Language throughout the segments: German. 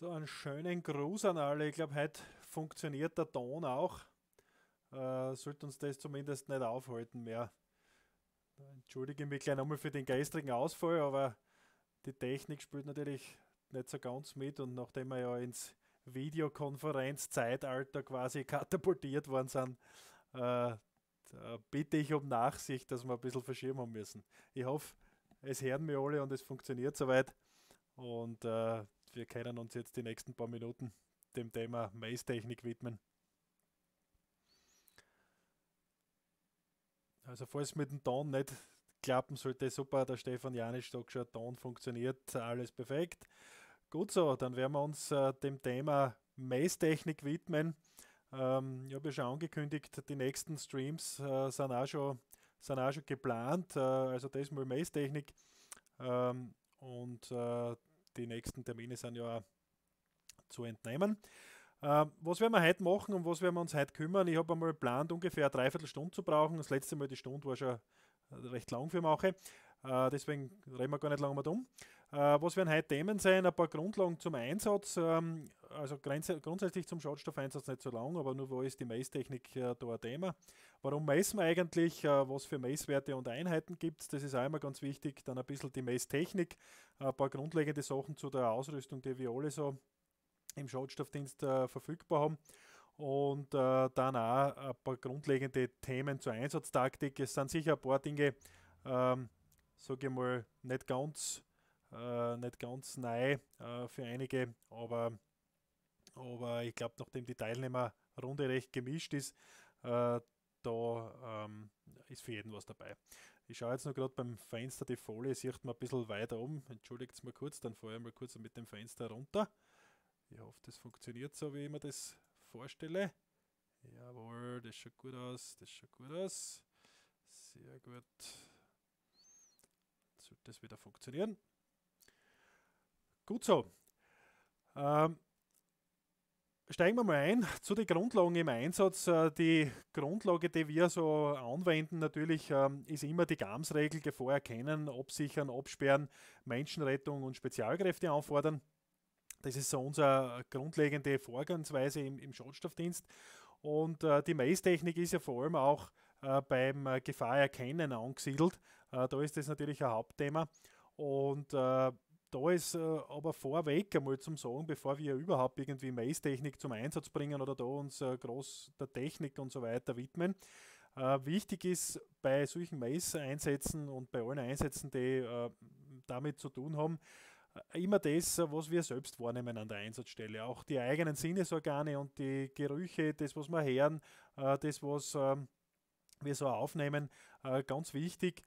So einen schönen Gruß an alle. Ich glaube, heute funktioniert der Ton auch. Äh, sollte uns das zumindest nicht aufhalten mehr. Entschuldige mich gleich nochmal für den geistrigen Ausfall, aber die Technik spielt natürlich nicht so ganz mit und nachdem wir ja ins Videokonferenzzeitalter quasi katapultiert worden sind, äh, bitte ich um Nachsicht, dass wir ein bisschen verschieben müssen. Ich hoffe, es hören mir alle und es funktioniert soweit. Und äh, wir können uns jetzt die nächsten paar Minuten dem Thema Maze-Technik widmen. Also falls mit dem Ton nicht klappen sollte, super, der Stefan Janisch sagt schon, Ton funktioniert, alles perfekt. Gut so, dann werden wir uns äh, dem Thema Maze-Technik widmen. Ähm, ich habe ja schon angekündigt, die nächsten Streams äh, sind, auch schon, sind auch schon geplant, äh, also das mal Maze-Technik. Ähm, und äh, die nächsten Termine sind ja zu entnehmen. Äh, was werden wir heute machen und was werden wir uns heute kümmern? Ich habe einmal geplant, ungefähr eine Dreiviertelstunde zu brauchen. Das letzte Mal die Stunde war schon recht lang für Mache. Äh, deswegen reden wir gar nicht lange mehr drum. Äh, was werden heute Themen sein? Ein paar Grundlagen zum Einsatz. Ähm, also grundsätzlich zum Schadstoffeinsatz nicht so lang, aber nur wo ist die Maistechnik da ein Thema? Warum messen wir eigentlich, äh, was für Messwerte und Einheiten gibt es? Das ist einmal ganz wichtig. Dann ein bisschen die Messtechnik, ein paar grundlegende Sachen zu der Ausrüstung, die wir alle so im Schadstoffdienst äh, verfügbar haben und äh, dann auch ein paar grundlegende Themen zur Einsatztaktik. Es sind sicher ein paar Dinge, ähm, sage ich mal, nicht ganz, äh, nicht ganz neu äh, für einige, aber, aber ich glaube, nachdem die Teilnehmerrunde recht gemischt ist, da ähm, ist für jeden was dabei. Ich schaue jetzt nur gerade beim Fenster die Folie, sieht man ein bisschen weiter um. Entschuldigt es mal kurz, dann fahre ich mal kurz mit dem Fenster runter. Ich hoffe, das funktioniert so, wie ich mir das vorstelle. Jawohl, das schaut gut aus, das schaut gut aus. Sehr gut. Jetzt wird das wieder funktionieren. Gut so. Ähm, Steigen wir mal ein zu den Grundlagen im Einsatz. Äh, die Grundlage, die wir so anwenden, natürlich ähm, ist immer die GAMS-Regel, Gefahr erkennen, absichern, absperren, Menschenrettung und Spezialkräfte anfordern. Das ist so unsere grundlegende Vorgangsweise im, im Schadstoffdienst. Und äh, die Maßtechnik ist ja vor allem auch äh, beim äh, Gefahr erkennen angesiedelt. Äh, da ist das natürlich ein Hauptthema. Und da ist äh, aber vorweg einmal zum Sagen, bevor wir überhaupt irgendwie Maze-Technik zum Einsatz bringen oder da uns äh, groß der Technik und so weiter widmen, äh, wichtig ist bei solchen Maze-Einsätzen und bei allen Einsätzen, die äh, damit zu tun haben, äh, immer das, was wir selbst wahrnehmen an der Einsatzstelle. Auch die eigenen Sinnesorgane und die Gerüche, das, was wir hören, äh, das, was ähm, wir so aufnehmen, ganz wichtig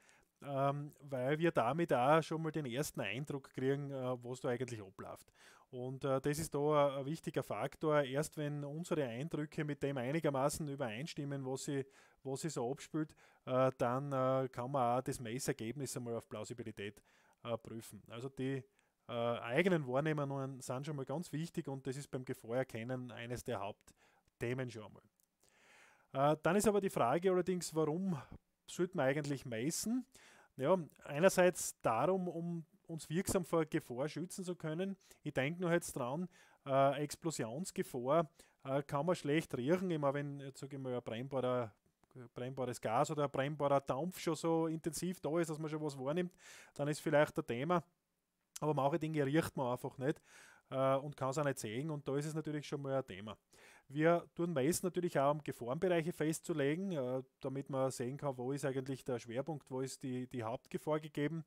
ähm, weil wir damit auch schon mal den ersten Eindruck kriegen, äh, was da eigentlich abläuft. Und äh, das ist da ein wichtiger Faktor. Erst wenn unsere Eindrücke mit dem einigermaßen übereinstimmen, was sie, was sie so abspült, äh, dann äh, kann man auch das Messergebnis einmal auf Plausibilität äh, prüfen. Also die äh, eigenen Wahrnehmungen sind schon mal ganz wichtig und das ist beim Gefahrerkennen eines der Hauptthemen schon mal. Dann ist aber die Frage allerdings, warum sollte man eigentlich messen? Ja, einerseits darum, um uns wirksam vor Gefahr schützen zu können. Ich denke nur jetzt dran, äh, Explosionsgefahr äh, kann man schlecht riechen, immer wenn, ich mal, ein brennbarer brennbares Gas oder ein brennbarer Dampf schon so intensiv da ist, dass man schon was wahrnimmt, dann ist vielleicht ein Thema. Aber manche Dinge riecht man einfach nicht äh, und kann es auch nicht sehen und da ist es natürlich schon mal ein Thema. Wir tun meist natürlich auch, um Gefahrenbereiche festzulegen, äh, damit man sehen kann, wo ist eigentlich der Schwerpunkt, wo ist die, die Hauptgefahr gegeben.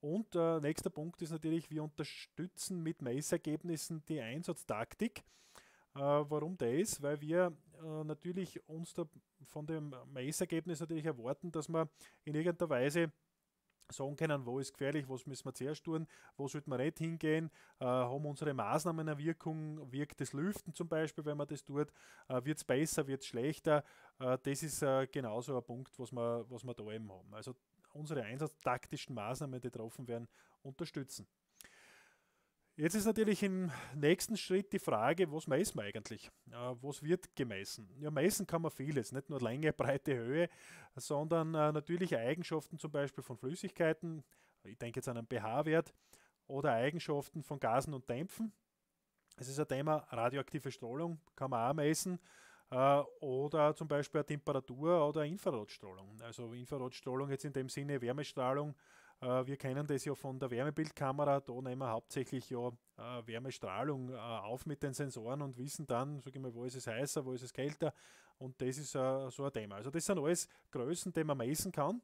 Und äh, nächster Punkt ist natürlich, wir unterstützen mit Messergebnissen die Einsatztaktik. Äh, warum das? Weil wir äh, natürlich uns da von dem Messergebnis natürlich erwarten, dass man in irgendeiner Weise sagen können, wo ist gefährlich, was müssen wir zuerst tun, wo sollten wir nicht hingehen, äh, haben unsere Maßnahmen eine Wirkung, wirkt das Lüften zum Beispiel, wenn man das tut, äh, wird es besser, wird es schlechter, äh, das ist äh, genauso ein Punkt, was wir, was wir da eben haben. Also unsere einsatztaktischen Maßnahmen, die getroffen werden, unterstützen. Jetzt ist natürlich im nächsten Schritt die Frage, was messen wir eigentlich? Äh, was wird gemessen? Ja, messen kann man vieles, nicht nur Länge, Breite, Höhe, sondern äh, natürlich Eigenschaften zum Beispiel von Flüssigkeiten, ich denke jetzt an einen pH-Wert, oder Eigenschaften von Gasen und Dämpfen. Es ist ein Thema, radioaktive Strahlung kann man auch messen äh, oder zum Beispiel Temperatur oder Infrarotstrahlung. Also Infrarotstrahlung jetzt in dem Sinne Wärmestrahlung äh, wir kennen das ja von der Wärmebildkamera, da nehmen wir hauptsächlich ja äh, Wärmestrahlung äh, auf mit den Sensoren und wissen dann, sag ich mal, wo ist es heißer, wo ist es kälter und das ist so ein Thema. Also das sind alles Größen, die man messen kann.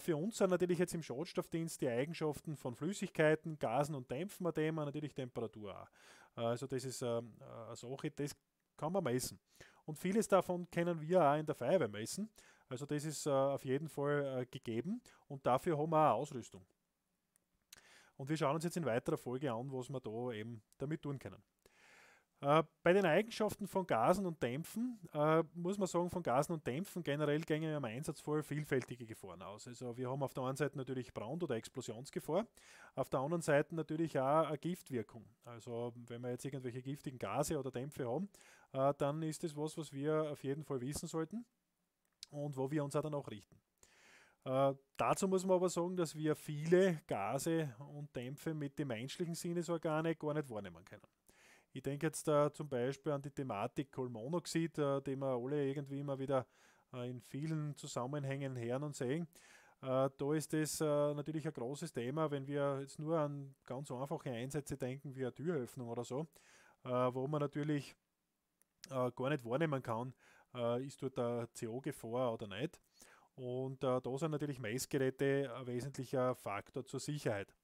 Für uns sind natürlich jetzt im Schadstoffdienst die Eigenschaften von Flüssigkeiten, Gasen und Dämpfen ein Thema, natürlich Temperatur auch. Also das ist ähm, eine Sache, das kann man messen. Und vieles davon können wir auch in der Feuerwehr messen. Also das ist äh, auf jeden Fall äh, gegeben und dafür haben wir auch Ausrüstung. Und wir schauen uns jetzt in weiterer Folge an, was wir da eben damit tun können. Äh, bei den Eigenschaften von Gasen und Dämpfen äh, muss man sagen, von Gasen und Dämpfen generell gängen im Einsatz voll vielfältige Gefahren aus. Also wir haben auf der einen Seite natürlich Brand- oder Explosionsgefahr, auf der anderen Seite natürlich auch eine Giftwirkung. Also wenn wir jetzt irgendwelche giftigen Gase oder Dämpfe haben, äh, dann ist das was, was wir auf jeden Fall wissen sollten und wo wir uns auch danach richten. Äh, dazu muss man aber sagen, dass wir viele Gase und Dämpfe mit dem menschlichen Sinnesorgane gar nicht wahrnehmen können. Ich denke jetzt da äh, zum Beispiel an die Thematik Kohlenmonoxid, äh, die wir alle irgendwie immer wieder in vielen Zusammenhängen hören und sehen. Da ist es natürlich ein großes Thema, wenn wir jetzt nur an ganz einfache Einsätze denken, wie eine Türöffnung oder so, wo man natürlich gar nicht wahrnehmen kann, äh, ist dort der CO-Gefahr oder nicht. Und äh, da sind natürlich Messgeräte ein wesentlicher Faktor zur Sicherheit.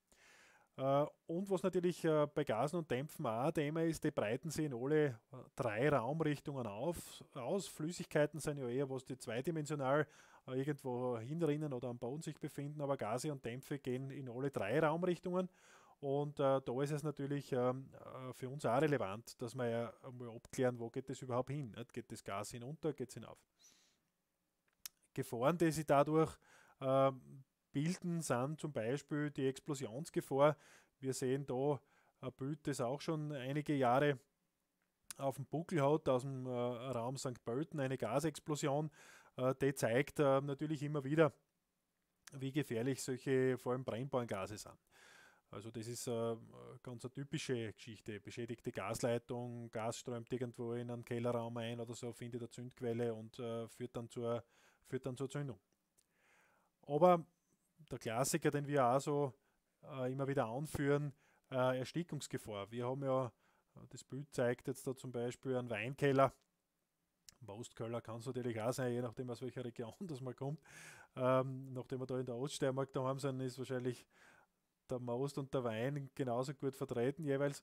Äh, und was natürlich äh, bei Gasen und Dämpfen auch ein Thema ist, die breiten sich in alle äh, drei Raumrichtungen auf, aus. Flüssigkeiten sind ja eher was, die zweidimensional äh, irgendwo hinrinnen oder am Boden sich befinden, aber Gase und Dämpfe gehen in alle drei Raumrichtungen. Und äh, da ist es natürlich ähm, äh, für uns auch relevant, dass wir ja mal abklären, wo geht das überhaupt hin. Nicht? Geht das Gas hinunter, geht es hinauf? Gefahren, die sich dadurch äh, bilden, sind zum Beispiel die Explosionsgefahr. Wir sehen da ein Bild, das auch schon einige Jahre auf dem Buckel hat, aus dem äh, Raum St. Pölten, eine Gasexplosion. Äh, die zeigt äh, natürlich immer wieder, wie gefährlich solche vor allem brennbaren sind. Also das ist eine äh, äh, ganz eine typische Geschichte. Beschädigte Gasleitung, Gas strömt irgendwo in einen Kellerraum ein oder so, findet eine Zündquelle und äh, führt, dann zur, führt dann zur Zündung. Aber der Klassiker, den wir auch so äh, immer wieder anführen, äh, Erstickungsgefahr. Wir haben ja, äh, das Bild zeigt jetzt da zum Beispiel einen Weinkeller. Bei kann es natürlich auch sein, je nachdem aus welcher Region das man kommt. Ähm, nachdem wir da in der Oststeiermark daheim sind, ist wahrscheinlich der Most und der Wein genauso gut vertreten jeweils.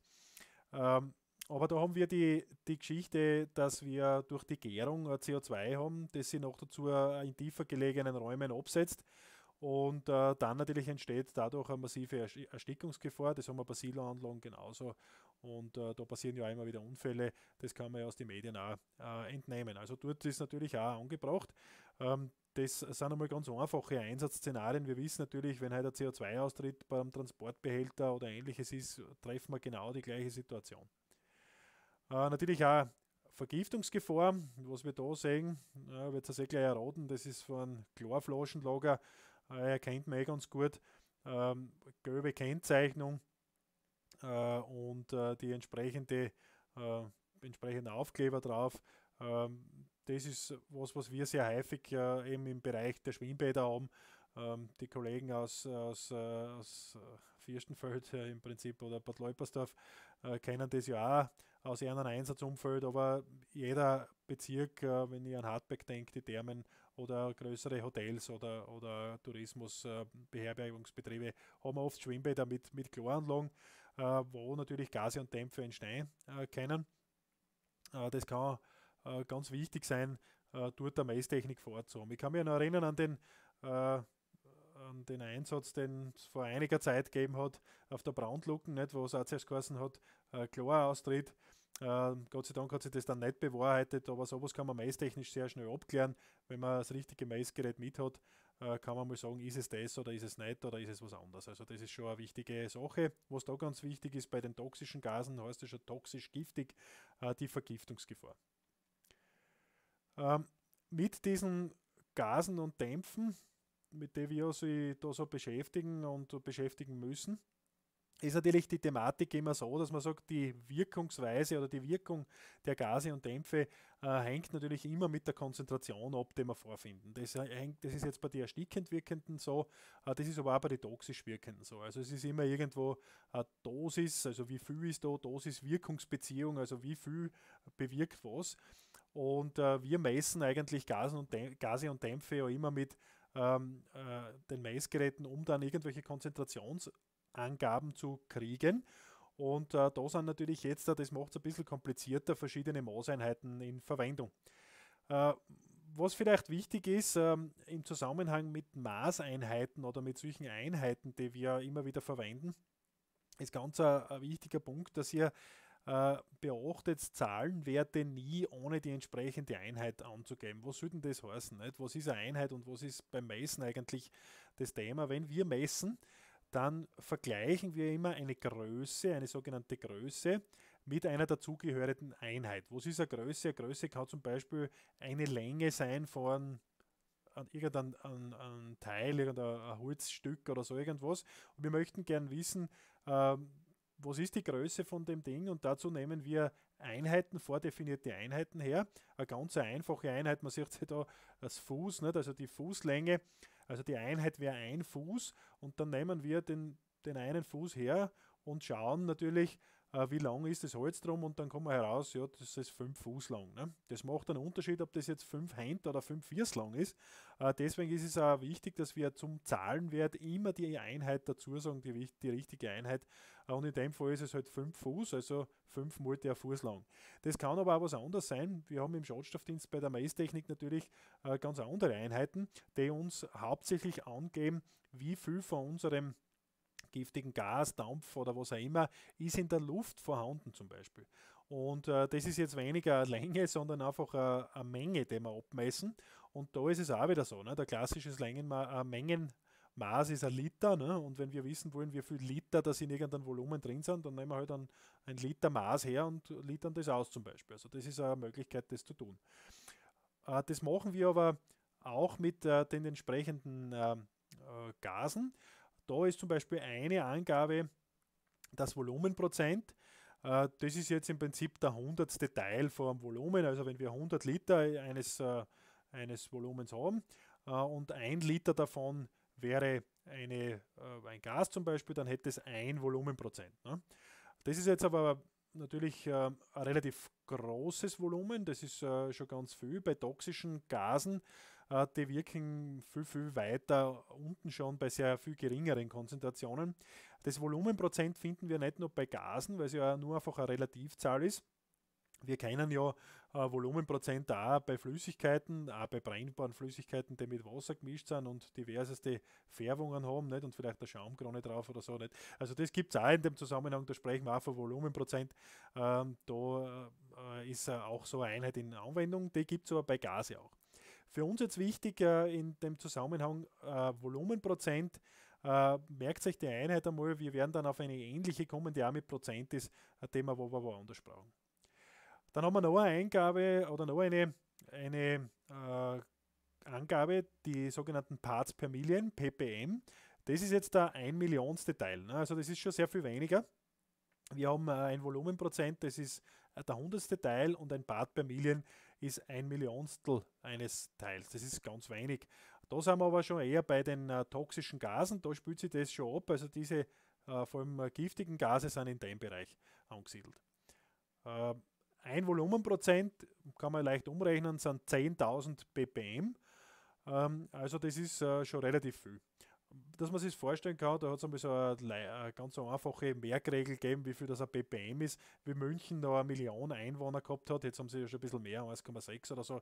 Ähm, aber da haben wir die, die Geschichte, dass wir durch die Gärung äh, CO2 haben, das sich noch dazu äh, in tiefer gelegenen Räumen absetzt. Und äh, dann natürlich entsteht dadurch eine massive Erstickungsgefahr. Das haben wir bei Siloanlagen genauso. Und äh, da passieren ja immer wieder Unfälle. Das kann man ja aus den Medien auch äh, entnehmen. Also dort ist natürlich auch angebracht. Ähm, das sind einmal ganz einfache Einsatzszenarien. Wir wissen natürlich, wenn heute ein CO2-Austritt beim Transportbehälter oder ähnliches ist, treffen wir genau die gleiche Situation. Äh, natürlich auch Vergiftungsgefahr, was wir da sehen, äh, wird es eh gleich erraten, das ist von Chlorflaschenlager, äh, erkennt man eh ganz gut, ähm, gelbe Kennzeichnung äh, und äh, die entsprechende, äh, entsprechende Aufkleber drauf. Ähm, das ist was, was wir sehr häufig äh, eben im Bereich der Schwimmbäder haben. Ähm, die Kollegen aus, aus, äh, aus äh, Fürstenfeld äh, im Prinzip oder Bad Leupersdorf äh, kennen das ja auch aus ihrem Einsatzumfeld, aber jeder Bezirk, äh, wenn ich an Hardback denke, die Thermen oder größere Hotels oder, oder Tourismusbeherbergungsbetriebe, haben oft Schwimmbäder mit, mit Chloranlagen, wo natürlich Gase und Dämpfe entstehen können. das kann äh, ganz wichtig sein, äh, dort der Maistechnik vorzuhaben. Ich kann mich noch erinnern an den, äh, an den Einsatz, den es vor einiger Zeit gegeben hat auf der Brandlucken, nicht, wo es auch zuerst geheißen hat, äh, klar austritt. Ähm, Gott sei Dank hat sich das dann nicht bewahrheitet, aber sowas kann man maistechnisch sehr schnell abklären. Wenn man das richtige Maisgerät mit hat, äh, kann man mal sagen, ist es das oder ist es nicht oder ist es was anderes. Also das ist schon eine wichtige Sache. Was da ganz wichtig ist bei den toxischen Gasen, heißt es schon toxisch giftig, äh, die Vergiftungsgefahr. Ähm, mit diesen Gasen und Dämpfen, mit denen wir uns da so beschäftigen und beschäftigen müssen, ist natürlich die Thematik immer so, dass man sagt, die Wirkungsweise oder die Wirkung der Gase und Dämpfe äh, hängt natürlich immer mit der Konzentration ab, die wir vorfinden. Das, äh, hängt, das ist jetzt bei den erstickend wirkenden so, äh, das ist aber auch bei den toxisch wirkenden so. Also es ist immer irgendwo eine Dosis, also wie viel ist da, Dosis-Wirkungsbeziehung, also wie viel bewirkt was. Und äh, wir messen eigentlich Gasen und Gase und Dämpfe ja immer mit ähm, äh, den Messgeräten, um dann irgendwelche Konzentrationsangaben zu kriegen. Und äh, da sind natürlich jetzt, äh, das macht es ein bisschen komplizierter, verschiedene Maßeinheiten in Verwendung. Äh, was vielleicht wichtig ist, ähm, im Zusammenhang mit Maßeinheiten oder mit solchen Einheiten, die wir immer wieder verwenden, ist ganz ein, äh, ein wichtiger Punkt, dass ihr äh, beachtet Zahlenwerte nie, ohne die entsprechende Einheit anzugeben. Was sollte denn das heißen? Nicht? Was ist eine Einheit und was ist beim Messen eigentlich das Thema? Wenn wir messen, dann vergleichen wir immer eine Größe, eine sogenannte Größe, mit einer dazugehörigen Einheit. Was ist eine Größe? Eine Größe kann zum Beispiel eine Länge sein von an irgendein an, an Teil, irgendein Holzstück oder so irgendwas. Und wir möchten gern wissen, ähm, was ist die Größe von dem Ding und dazu nehmen wir Einheiten, vordefinierte Einheiten her. Eine ganz einfache Einheit, man sieht es da als Fuß, nicht? also die Fußlänge, also die Einheit wäre ein Fuß und dann nehmen wir den, den einen Fuß her und schauen natürlich, äh, wie lang ist das Holz drum und dann kommt man heraus, ja, das ist 5 Fuß lang. Ne? Das macht einen Unterschied, ob das jetzt 5 Hand oder 5 Viers lang ist. Äh, deswegen ist es auch wichtig, dass wir zum Zahlenwert immer die Einheit dazu sagen, die, die richtige Einheit. Äh, und in dem Fall ist es halt 5 Fuß, also 5 mal der Fuß lang. Das kann aber auch was anderes sein. Wir haben im Schadstoffdienst bei der Maistechnik natürlich ganz andere Einheiten, die uns hauptsächlich angeben, wie viel von unserem giftigen Gas, Dampf oder was auch immer, ist in der Luft vorhanden zum Beispiel. Und äh, das ist jetzt weniger Länge, sondern einfach äh, eine Menge, die wir abmessen. Und da ist es auch wieder so. Ne? Der klassische äh, Mengenmaß ist ein Liter, ne? und wenn wir wissen wollen, wie viel Liter das in irgendeinem Volumen drin sind, dann nehmen wir halt ein, ein Liter Maß her und litern das aus zum Beispiel. Also das ist eine Möglichkeit, das zu tun. Äh, das machen wir aber auch mit äh, den entsprechenden äh, äh Gasen. Da ist zum Beispiel eine Angabe das Volumenprozent. Äh, das ist jetzt im Prinzip der hundertste Teil vom Volumen. Also wenn wir 100 Liter eines, äh, eines Volumens haben äh, und ein Liter davon wäre eine, ein Gas zum Beispiel, dann hätte es ein Volumenprozent. Ne? Das ist jetzt aber natürlich ein relativ großes Volumen. Das ist schon ganz viel. Bei toxischen Gasen die wirken viel, viel weiter unten schon bei sehr viel geringeren Konzentrationen. Das Volumenprozent finden wir nicht nur bei Gasen, weil es ja nur einfach eine Relativzahl ist. Wir kennen ja äh, Volumenprozent auch bei Flüssigkeiten, auch bei brennbaren Flüssigkeiten, die mit Wasser gemischt sind und diverseste Färbungen haben nicht? und vielleicht eine Schaumkrone drauf oder so. Nicht? Also das gibt es auch in dem Zusammenhang, da sprechen wir auch von Volumenprozent. Ähm, da äh, ist äh, auch so eine Einheit in Anwendung, die gibt es aber bei Gase auch. Für uns jetzt wichtig äh, in dem Zusammenhang äh, Volumenprozent, äh, merkt sich die Einheit einmal, wir werden dann auf eine ähnliche kommen, die auch mit Prozent ist, ein Thema, wo wir woanders brauchen. Dann haben wir noch eine Eingabe oder noch eine, eine äh, Angabe, die sogenannten Parts per Million, PPM. Das ist jetzt der ein Millionste Teil. Ne? Also das ist schon sehr viel weniger. Wir haben äh, ein Volumenprozent, das ist äh, der hundertste Teil und ein Part per Million ist ein Millionstel eines Teils. Das ist ganz wenig. Da sind wir aber schon eher bei den äh, toxischen Gasen. Da spült sich das schon ab. Also diese äh, vor allem äh, giftigen Gase sind in dem Bereich angesiedelt. Äh, ein Volumenprozent kann man leicht umrechnen, sind 10.000 ppm. Ähm, also das ist äh, schon relativ viel dass man sich vorstellen kann, da hat es so eine, ganz einfache Merkregel gegeben, wie viel das ein BPM ist, wie München da eine Million Einwohner gehabt hat, jetzt haben sie ja schon ein bisschen mehr, 1,6 oder so,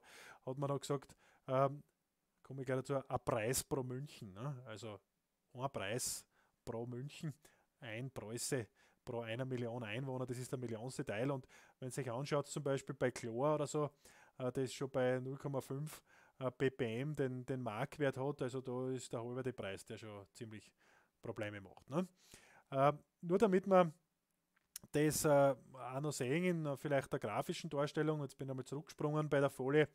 hat man da halt gesagt, ähm, komme ich gleich dazu, ein Preis pro München, ne? also ein Preis pro München, ein Preuße pro einer Million Einwohner, das ist der millionste Teil und wenn es sich anschaut, zum Beispiel bei Chlor oder so, äh, das ist schon bei 0,5 äh, BPM den, den Marktwert hat. Also da ist der halbe Preis, der schon ziemlich Probleme macht. Ne? Äh, nur damit man das äh, auch noch sehen in vielleicht der grafischen Darstellung, jetzt bin ich einmal zurückgesprungen bei der Folie.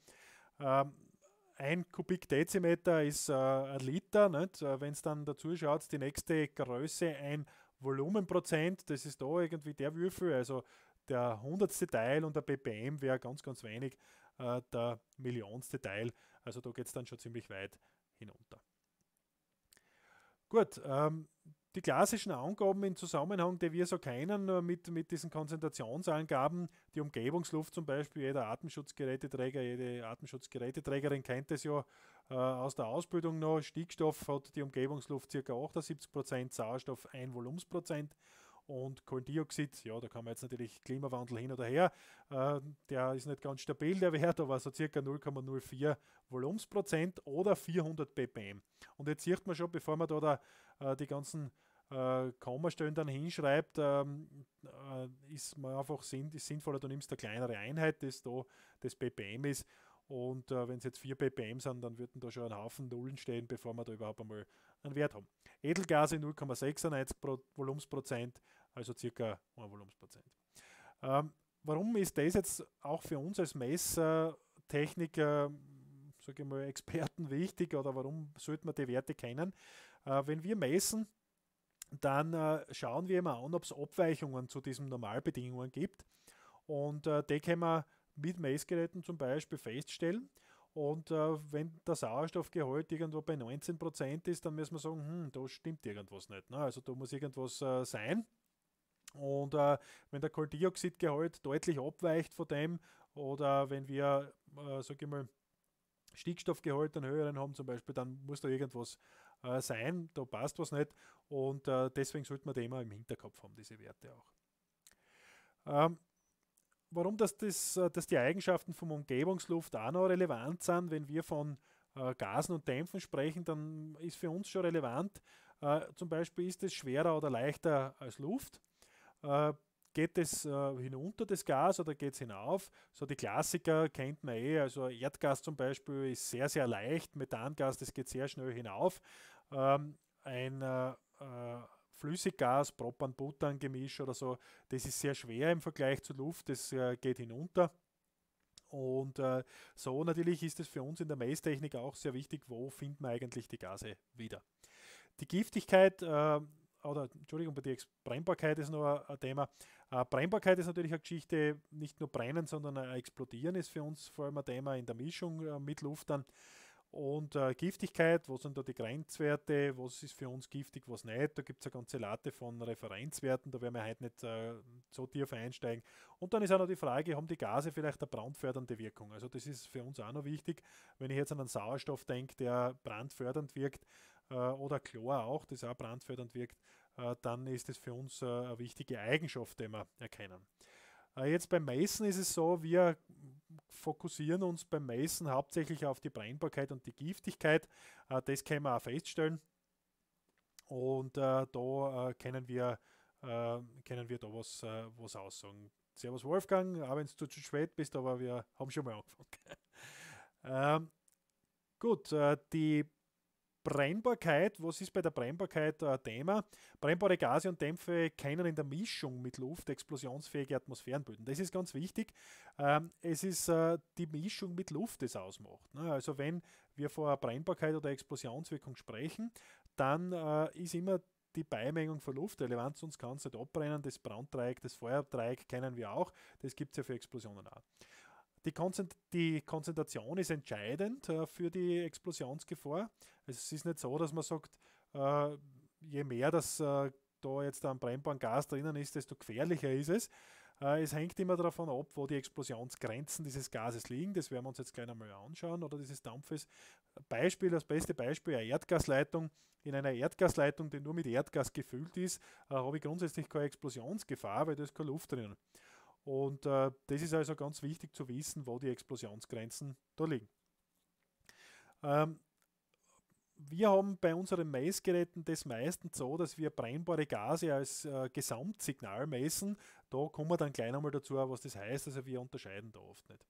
Ähm, äh, ein Kubikdezimeter ist ein Liter. Wenn es dann dazu schaut, die nächste Größe ein Volumenprozent, das ist da irgendwie der Würfel, also der hundertste Teil und der BPM wäre ganz, ganz wenig, der millionste Teil also da geht es dann schon ziemlich weit hinunter. Gut, ähm, die klassischen Angaben im Zusammenhang, die wir so kennen mit, mit diesen Konzentrationsangaben, die Umgebungsluft zum Beispiel, jeder Atemschutzgeräteträger, jede Atemschutzgeräteträgerin kennt es ja äh, aus der Ausbildung noch, Stickstoff hat die Umgebungsluft ca. 78%, Sauerstoff 1 Volumensprozent und Kohlendioxid, ja, da kann man jetzt natürlich Klimawandel hin oder her, äh, der ist nicht ganz stabil, der Wert, aber so circa 0,04 Volumensprozent oder 400 ppm. Und jetzt sieht man schon, bevor man da, da äh, die ganzen äh, Kommastellen dann hinschreibt, ähm, äh, ist man einfach sinn, ist sinnvoller, du nimmst eine kleinere Einheit, das da das ppm ist und äh, wenn es jetzt 4 ppm sind, dann würden da schon ein Haufen Nullen stehen, bevor wir da überhaupt einmal einen Wert haben. Edelgase 0,96 Volumensprozent, also circa 1 Volumensprozent. Ähm, warum ist das jetzt auch für uns als Messtechniker, sage ich mal, Experten wichtig oder warum sollte man die Werte kennen? Äh, wenn wir messen, dann äh, schauen wir immer an, ob es Abweichungen zu diesen Normalbedingungen gibt. Und äh, die können wir mit Messgeräten zum Beispiel feststellen. Und äh, wenn der Sauerstoffgehalt irgendwo bei 19% ist, dann müssen wir sagen, hm, da stimmt irgendwas nicht. Ne? Also da muss irgendwas äh, sein. Und äh, wenn der Kohlendioxidgehalt deutlich abweicht von dem oder wenn wir, äh, sage ich mal, Stickstoffgehalt einen höheren haben zum Beispiel, dann muss da irgendwas äh, sein, da passt was nicht und äh, deswegen sollte man da immer im Hinterkopf haben, diese Werte auch. Ähm, warum dass, das, äh, dass die Eigenschaften von Umgebungsluft auch noch relevant sind, wenn wir von äh, Gasen und Dämpfen sprechen, dann ist für uns schon relevant. Äh, zum Beispiel ist es schwerer oder leichter als Luft. Äh, geht es äh, hinunter, das Gas, oder geht es hinauf? So die Klassiker kennt man eh. Also Erdgas zum Beispiel ist sehr, sehr leicht. Methangas, das geht sehr schnell hinauf. Ähm, ein äh, Flüssiggas, Propan-Butan-Gemisch oder so, das ist sehr schwer im Vergleich zur Luft, das äh, geht hinunter. Und äh, so natürlich ist es für uns in der Maistechnik auch sehr wichtig, wo finden wir eigentlich die Gase wieder. Die Giftigkeit, äh, oder Entschuldigung, die Brennbarkeit ist noch ein Thema. Äh, Brennbarkeit ist natürlich eine Geschichte, nicht nur brennen, sondern explodieren ist für uns vor allem ein Thema in der Mischung äh, mit Luft dann. Und äh, Giftigkeit, was sind da die Grenzwerte, was ist für uns giftig, was nicht. Da gibt es eine ganze Latte von Referenzwerten, da werden wir heute nicht äh, so tief einsteigen. Und dann ist auch noch die Frage, haben die Gase vielleicht eine brandfördernde Wirkung? Also das ist für uns auch noch wichtig, wenn ich jetzt an einen Sauerstoff denke, der brandfördernd wirkt, äh, oder Chlor auch, das auch brandfördernd wirkt, äh, dann ist das für uns äh, eine wichtige Eigenschaft, die wir erkennen. Äh, jetzt beim Messen ist es so, wir fokussieren uns beim Messen hauptsächlich auf die Brennbarkeit und die Giftigkeit. Äh, das können wir auch feststellen. Und äh, da äh, können, wir, äh, können wir da was, äh, was aussagen. Servus Wolfgang, auch wenn du zu spät bist, aber wir haben schon mal angefangen. ähm, gut, äh, die Brennbarkeit, was ist bei der Brennbarkeit äh, ein Thema? Brennbare Gase und Dämpfe können in der Mischung mit Luft explosionsfähige Atmosphären bilden. Das ist ganz wichtig. Ähm, es ist äh, die Mischung mit Luft, die es ausmacht. Ne? Also wenn wir vor Brennbarkeit oder Explosionswirkung sprechen, dann äh, ist immer die Beimengung von Luft relevant, sonst kann es nicht abbrennen. Das Branddreieck, das Feuerdreieck kennen wir auch. Das gibt es ja für Explosionen auch. Die, Konzent die Konzentration ist entscheidend äh, für die Explosionsgefahr. Also es ist nicht so, dass man sagt, äh, je mehr das äh, da jetzt am brennbaren Gas drinnen ist, desto gefährlicher ist es. Äh, es hängt immer davon ab, wo die Explosionsgrenzen dieses Gases liegen. Das werden wir uns jetzt gleich einmal anschauen oder dieses Dampfes. Beispiel, das beste Beispiel, eine Erdgasleitung. In einer Erdgasleitung, die nur mit Erdgas gefüllt ist, äh, habe ich grundsätzlich keine Explosionsgefahr, weil da ist keine Luft drinnen. Und äh, das ist also ganz wichtig zu wissen, wo die Explosionsgrenzen da liegen. Ähm, wir haben bei unseren Messgeräten das meistens so, dass wir brennbare Gase als äh, Gesamtsignal messen. Da kommen wir dann gleich nochmal dazu, was das heißt. Also wir unterscheiden da oft nicht.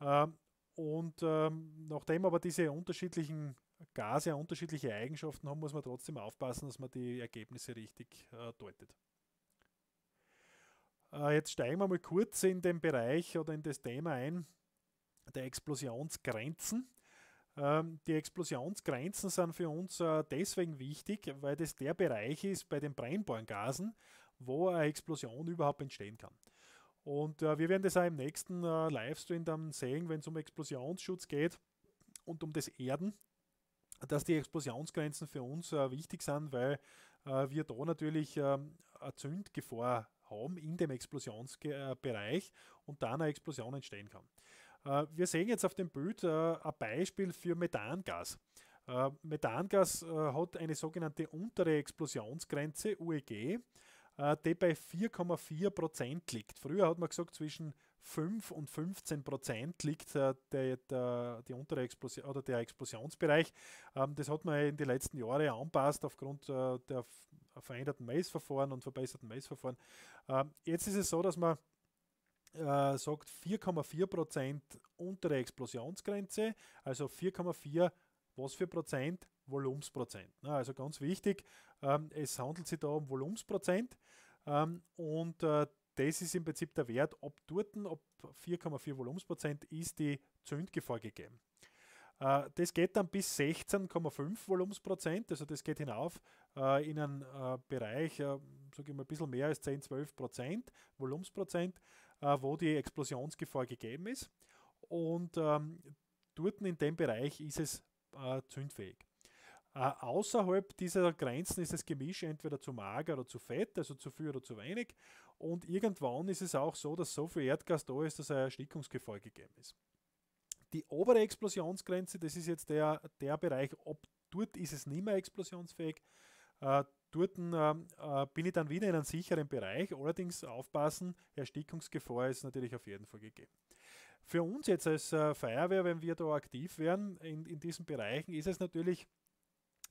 Ähm, und ähm, nachdem aber diese unterschiedlichen Gase unterschiedliche Eigenschaften haben, muss man trotzdem aufpassen, dass man die Ergebnisse richtig äh, deutet. Äh, jetzt steigen wir mal kurz in den Bereich oder in das Thema ein der Explosionsgrenzen. Ähm, die Explosionsgrenzen sind für uns äh, deswegen wichtig, weil das der Bereich ist bei den Brennborngasen, wo eine Explosion überhaupt entstehen kann. Und äh, wir werden das auch im nächsten Livestream dann sehen, wenn es um Explosionsschutz geht und um das Erden, dass die Explosionsgrenzen für uns wichtig sind, weil wir da natürlich ähm, eine Zündgefahr haben haben in dem Explosionsbereich und dann eine Explosion entstehen kann. Äh, wir sehen jetzt auf dem Bild äh, ein Beispiel für Methangas. Äh, Methangas hat eine sogenannte untere Explosionsgrenze, UEG, die bei 4,4% liegt. Früher hat man gesagt zwischen 5 und 15 Prozent liegt äh, der, der, die untere Explosion oder der Explosionsbereich. Ähm, das hat man in den letzten Jahren anpasst aufgrund äh, der veränderten Maisverfahren und verbesserten Maisverfahren. Ähm, jetzt ist es so, dass man äh, sagt 4,4 Prozent untere Explosionsgrenze, also 4,4 was für Prozent? Volumensprozent. also ganz wichtig, ähm, es handelt sich da um Volumensprozent ähm, und äh, das ist im Prinzip der Wert, ob dort, ob 4,4 Volumensprozent, ist die Zündgefahr gegeben. Äh, das geht dann bis 16,5 Volumensprozent, also das geht hinauf äh, in einen äh, Bereich, sage ich mal, ein bisschen mehr als 10, 12 Prozent Volumensprozent, wo die Explosionsgefahr gegeben ist. Und ähm, dort in dem Bereich ist es zündfähig. außerhalb dieser Grenzen ist das Gemisch entweder zu mager oder zu fett, also zu viel oder zu wenig. Und irgendwann ist es auch so, dass so viel Erdgas da ist, dass eine Erstickungsgefahr gegeben ist. Die obere Explosionsgrenze, das ist jetzt der, der Bereich, ob dort ist es nicht mehr explosionsfähig. Äh, dort ähm, äh, bin ich dann wieder in einem sicheren Bereich. Allerdings aufpassen, Erstickungsgefahr ist natürlich auf jeden Fall gegeben. Für uns jetzt als äh, Feuerwehr, wenn wir da aktiv werden in, in diesen Bereichen, ist es natürlich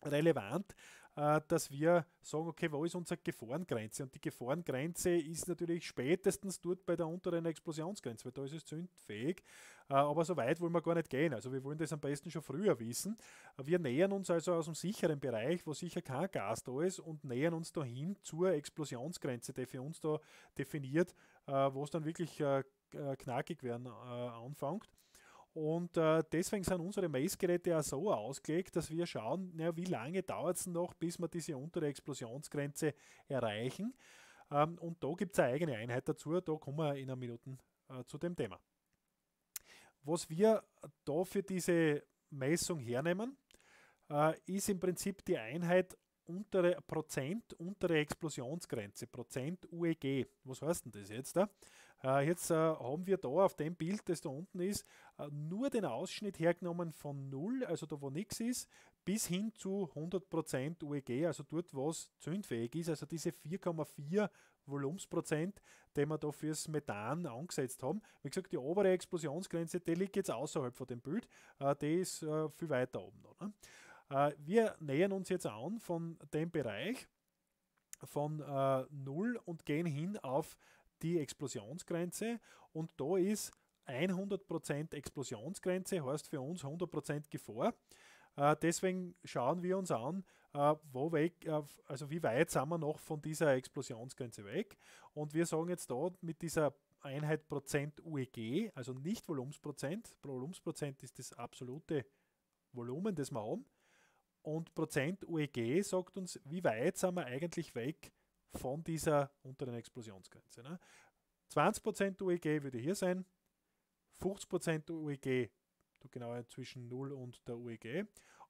relevant, äh, dass wir sagen, okay, wo ist unsere Gefahrengrenze? Und die Gefahrengrenze ist natürlich spätestens dort bei der unteren Explosionsgrenze, weil da ist es zündfähig. Äh, aber so weit wollen wir gar nicht gehen. Also wir wollen das am besten schon früher wissen. Äh, wir nähern uns also aus dem sicheren Bereich, wo sicher kein Gas da ist, und nähern uns dahin zur Explosionsgrenze, die für uns da definiert, wo es dann wirklich knackig werden anfängt. Und äh, deswegen sind unsere Messgeräte ja so ausgelegt, dass wir schauen, na, wie lange dauert es noch, bis wir diese untere Explosionsgrenze erreichen. Ähm, und da gibt es eine eigene Einheit dazu, da kommen wir in einer Minute äh, zu dem Thema. Was wir da für diese Messung hernehmen, äh, ist im Prinzip die Einheit untere Prozent, untere Explosionsgrenze, Prozent UEG. Was heißt denn das jetzt Äh? Äh, jetzt äh, haben wir da auf dem Bild, das da unten ist, äh, nur den Ausschnitt hergenommen von 0, also da wo nichts ist, bis hin zu 100% UEG, also dort, was zündfähig ist, also diese 4,4 Volumensprozent, den wir da fürs Methan angesetzt haben. Wie gesagt, die obere Explosionsgrenze, die liegt jetzt außerhalb von dem Bild, die ist viel weiter oben. Oder? Ne? Wir nähern uns jetzt an von dem Bereich von 0 und gehen hin auf die Explosionsgrenze und da ist 100% Explosionsgrenze, heißt für uns 100% Gefahr. Äh, deswegen schauen wir uns an, äh, wo weg, äh, also wie weit sind wir noch von dieser Explosionsgrenze weg. Und wir sagen jetzt da mit dieser Einheit Prozent UEG, also nicht Volumensprozent, Volumensprozent ist das absolute Volumen, das wir haben. Und Prozent UEG sagt uns, wie weit sind wir eigentlich weg von dieser unteren Explosionsgrenze. Ne? 20% UEG würde hier sein, 50% UEG, genau zwischen 0 und der UEG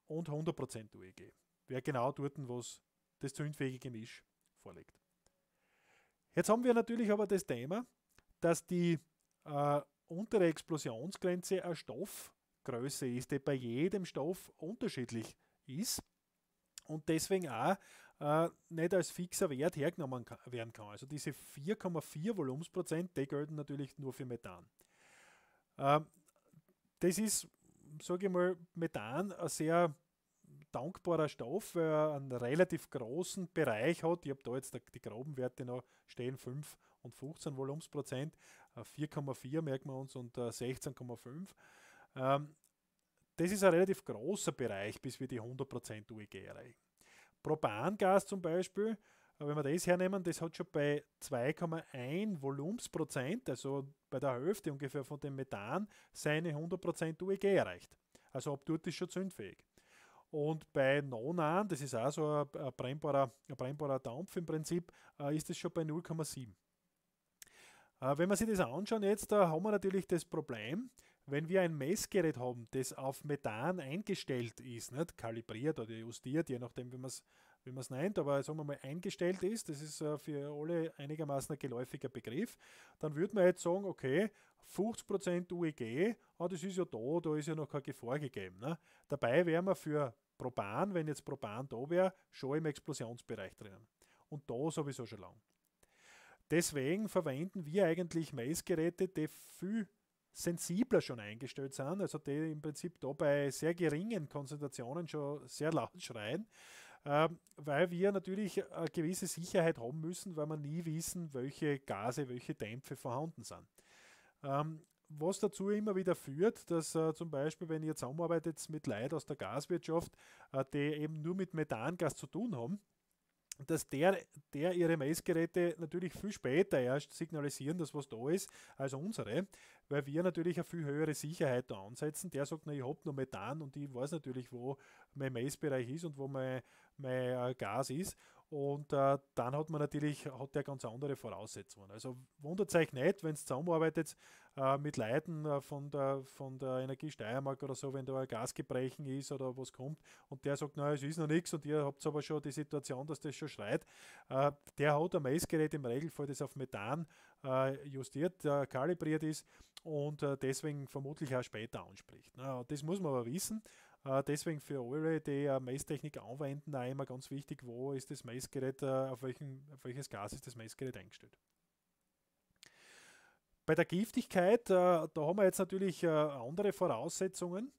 und 100% UEG. Wäre genau dort, wo das zündfähige Gemisch vorliegt. Jetzt haben wir natürlich aber das Thema, dass die äh, untere Explosionsgrenze eine Stoffgröße ist, die bei jedem Stoff unterschiedlich ist und deswegen auch äh, nicht als fixer Wert hergenommen kann, werden kann. Also diese 4,4 Volumensprozent, die gelten natürlich nur für Methan. Äh, das ist, sage ich mal, Methan ein sehr dankbarer Stoff, weil er einen relativ großen Bereich hat. Ich habe da jetzt die groben Werte noch stehen, 5 und 15 Volumensprozent, 4,4 merken wir uns und 16,5. Äh, ähm, das ist ein relativ großer Bereich, bis wir die 100% UEG erreichen. Propangas zum Beispiel, äh, wenn wir das hernehmen, das hat schon bei 2,1 Volumensprozent, also bei der Hälfte ungefähr von dem Methan, seine 100% UEG erreicht. Also ab dort ist schon zündfähig. Und bei Nonan, das ist auch so ein, ein, brennbarer, ein brennbarer Dampf im Prinzip, äh, ist das schon bei 0,7. Äh, wenn wir sich das anschauen jetzt, da haben wir natürlich das Problem, wenn wir ein Messgerät haben, das auf Methan eingestellt ist, nicht kalibriert oder justiert, je nachdem, wie man es wie man es nennt, aber sagen wir mal eingestellt ist, das ist äh, für alle einigermaßen ein geläufiger Begriff, dann würde man jetzt sagen, okay, 50% UEG, ah, das ist ja da, da ist ja noch keine Gefahr gegeben. Ne? Dabei wären wir für Propan, wenn jetzt Propan da wäre, schon im Explosionsbereich drinnen. Und da sowieso schon lang. Deswegen verwenden wir eigentlich Messgeräte, die viel sensibler schon eingestellt sind, also die im Prinzip da bei sehr geringen Konzentrationen schon sehr laut schreien, ähm, weil wir natürlich eine gewisse Sicherheit haben müssen, weil wir nie wissen, welche Gase, welche Dämpfe vorhanden sind. Ähm, was dazu immer wieder führt, dass äh, zum Beispiel, wenn ihr zusammenarbeitet mit Leuten aus der Gaswirtschaft, äh, die eben nur mit Methangas zu tun haben, dass der, der ihre Messgeräte natürlich viel später erst signalisieren, dass was da ist, als unsere, weil wir natürlich eine viel höhere Sicherheit da ansetzen. Der sagt, na, ich habe nur Methan und ich weiß natürlich, wo mein Messbereich ist und wo mein, mein äh, Gas ist. Und äh, dann hat man natürlich hat der ganz andere Voraussetzungen. Also wundert euch nicht, wenn es zusammenarbeitet äh, mit Leuten äh, von, der, von der Energie Steiermark oder so, wenn da ein Gasgebrechen ist oder was kommt und der sagt, naja, es ist noch nichts und ihr habt aber schon die Situation, dass das schon schreit. Äh, der hat ein Messgerät im Regelfall, das auf Methan äh, justiert, kalibriert ist und äh, deswegen vermutlich auch später anspricht. Na, das muss man aber wissen. Äh, deswegen für alle, die äh, Messtechnik anwenden, auch immer ganz wichtig, wo ist das Messgerät, äh, auf, welchen, auf welches Gas ist das Messgerät eingestellt. Bei der Giftigkeit, äh, da haben wir jetzt natürlich äh, andere Voraussetzungen.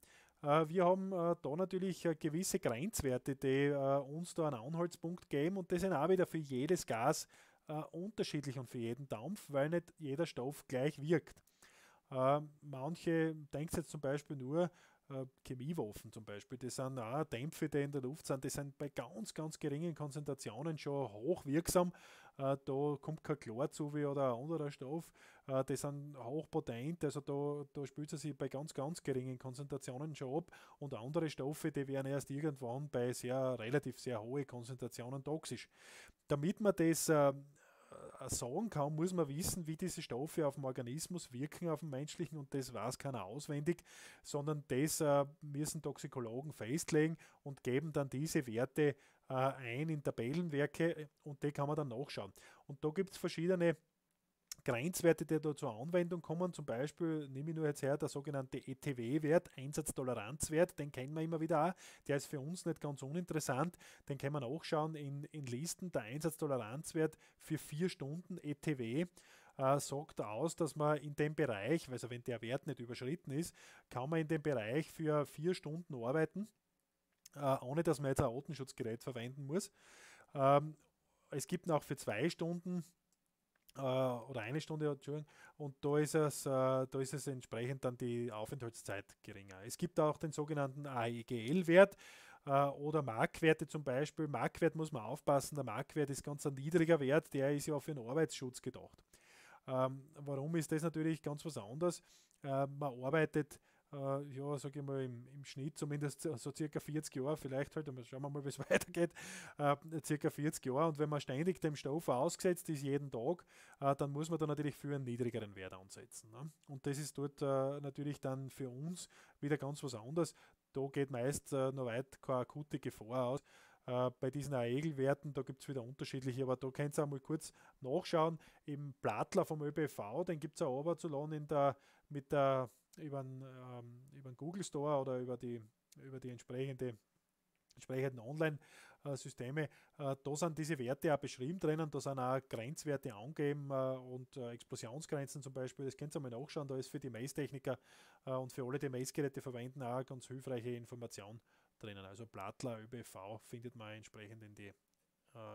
Wir haben da natürlich gewisse Grenzwerte, die uns da einen Anhaltspunkt geben und das sind auch wieder für jedes Gas unterschiedlich und für jeden Dampf, weil nicht jeder Stoff gleich wirkt. Äh, manche denken jetzt zum Beispiel nur, äh, Chemiewaffen zum Beispiel, das sind auch Dämpfe, die in der Luft sind, die sind bei ganz, ganz geringen Konzentrationen schon hochwirksam. Äh, da kommt kein Chlor zu wie oder ein anderer Stoff. Äh, die sind hochpotent, also da, da spült es sich bei ganz, ganz geringen Konzentrationen schon ab. Und andere Stoffe, die werden erst irgendwann bei sehr relativ sehr hohen Konzentrationen toxisch. Damit man das äh, äh, sagen kann, muss man wissen, wie diese Stoffe auf dem Organismus wirken, auf dem menschlichen, und das weiß keiner auswendig, sondern das äh, müssen Toxikologen festlegen und geben dann diese Werte äh, ein in Tabellenwerke äh, und die kann man dann nachschauen. Und da gibt es verschiedene Grenzwerte, die da zur Anwendung kommen, zum Beispiel nehme ich nur jetzt her, der sogenannte ETW-Wert, Einsatztoleranzwert, den kennen wir immer wieder auch, der ist für uns nicht ganz uninteressant, den kann man auch schauen in, in Listen, der Einsatztoleranzwert für vier Stunden ETW äh, sagt aus, dass man in dem Bereich, also wenn der Wert nicht überschritten ist, kann man in dem Bereich für vier Stunden arbeiten, äh, ohne dass man jetzt ein Atemschutzgerät verwenden muss. Ähm, es gibt noch für zwei Stunden äh, oder eine Stunde, Entschuldigung, und da ist, es, äh, da ist es entsprechend dann die Aufenthaltszeit geringer. Es gibt auch den sogenannten AEGL-Wert äh, oder Markwerte zum Beispiel. Markwert muss man aufpassen, der Markwert ist ganz ein niedriger Wert, der ist ja für den Arbeitsschutz gedacht. Ähm, warum ist das natürlich ganz was anderes? man arbeitet äh, ja, sage ich mal, im, im Schnitt zumindest so circa 40 Jahre, vielleicht halt, schauen wir mal, wie es weitergeht, äh, circa 40 Jahre. Und wenn man ständig dem Stoff ausgesetzt ist, jeden Tag, äh, dann muss man da natürlich für einen niedrigeren Wert ansetzen. Ne? Und das ist dort äh, natürlich dann für uns wieder ganz was anderes. Da geht meist äh, noch weit keine akute Gefahr aus. Äh, bei diesen Regelwerten, da gibt es wieder unterschiedliche, aber da könnt ihr mal kurz nachschauen. Im Plattler vom ÖBV, den gibt es auch runterzuladen in der, mit der über den, ähm, über den Google Store oder über die, über die entsprechende entsprechenden Online-Systeme, äh, da sind diese Werte auch beschrieben drinnen, da sind auch Grenzwerte angegeben äh, und äh, Explosionsgrenzen zum Beispiel, das könnt ihr mal nachschauen, da ist für die Maze-Techniker und für alle, die maze verwenden, auch ganz hilfreiche Informationen drinnen. Also Blattler, ÖBV findet man entsprechend in die,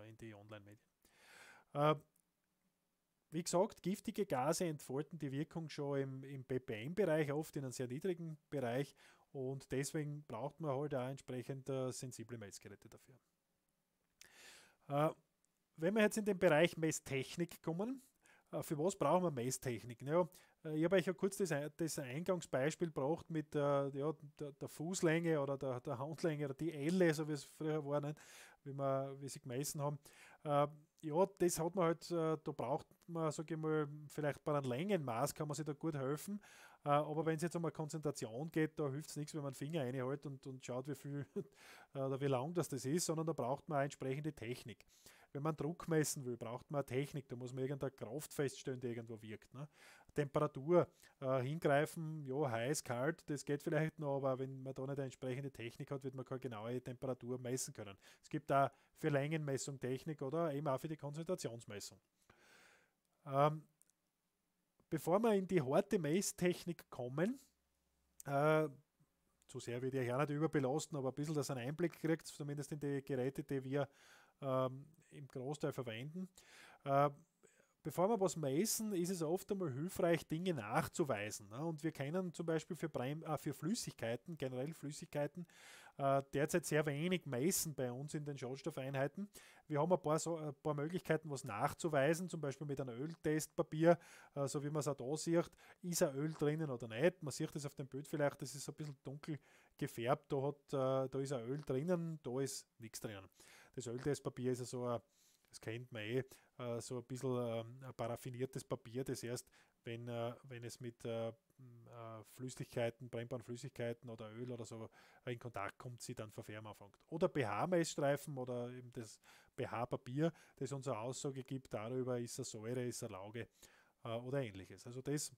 in die Online-Medien. Wie gesagt, giftige Gase entfalten die Wirkung schon im, im ppm-Bereich, oft in einem sehr niedrigen Bereich und deswegen braucht man halt auch entsprechend äh, sensible Messgeräte dafür. Äh, wenn wir jetzt in den Bereich Messtechnik kommen, äh, für was brauchen wir Messtechnik? Ja, äh, ich habe euch ja kurz das, das Eingangsbeispiel gebracht mit äh, ja, der, der, Fußlänge oder der, der Handlänge oder die Elle, so wie es früher war, ne, Wie, wir, wie sie gemessen haben ja, das hat man halt, äh, da braucht man, sage ich mal, vielleicht bei einem Längenmaß kann man sich da gut helfen. Äh, aber wenn es jetzt um eine Konzentration geht, da hilft es nichts, wenn man den Finger reinhält und, und schaut, wie viel äh, oder wie lang das, das ist, sondern da braucht man eine entsprechende Technik. Wenn man Druck messen will, braucht man eine Technik, da muss man irgendeine Kraft feststellen, die irgendwo wirkt. Ne? Temperatur äh, hingreifen. Ja, heiß, kalt, das geht vielleicht noch, aber wenn man da nicht eine entsprechende Technik hat, wird man keine genaue Temperatur messen können. Es gibt da für Längenmessung Technik oder eben auch für die Konzentrationsmessung. Ähm, bevor wir in die harte Messtechnik kommen, äh, zu sehr wird ihr ja nicht überbelasten, aber ein bisschen, dass ihr einen Einblick kriegt, zumindest in die Geräte, die wir ähm, im Großteil verwenden. Ähm, bevor wir was messen, ist es oft einmal hilfreich, Dinge nachzuweisen. Ne? Und wir kennen zum Beispiel für, Prime, äh, für Flüssigkeiten, generell Flüssigkeiten, äh, derzeit sehr wenig messen bei uns in den Schadstoffeinheiten. Wir haben ein paar, so, ein äh, paar Möglichkeiten, was nachzuweisen, zum Beispiel mit einem Öltestpapier, äh, so wie man es auch da sieht, ist ein Öl drinnen oder nicht. Man sieht es auf dem Bild vielleicht, das ist ein bisschen dunkel gefärbt, da, hat, äh, da ist ein Öl drinnen, da ist nichts drinnen. Das Öltestpapier ist ja so ein das kennt man eh, äh, so ein bisschen äh, paraffiniertes Papier, das erst, wenn, äh, wenn es mit äh, äh, Flüssigkeiten, brennbaren Flüssigkeiten oder Öl oder so in Kontakt kommt, sie dann verfärben anfängt. Oder pH-Messstreifen oder eben das pH-Papier, das unsere Aussage gibt darüber, ist er Säure, ist er Lauge oder ähnliches. Also das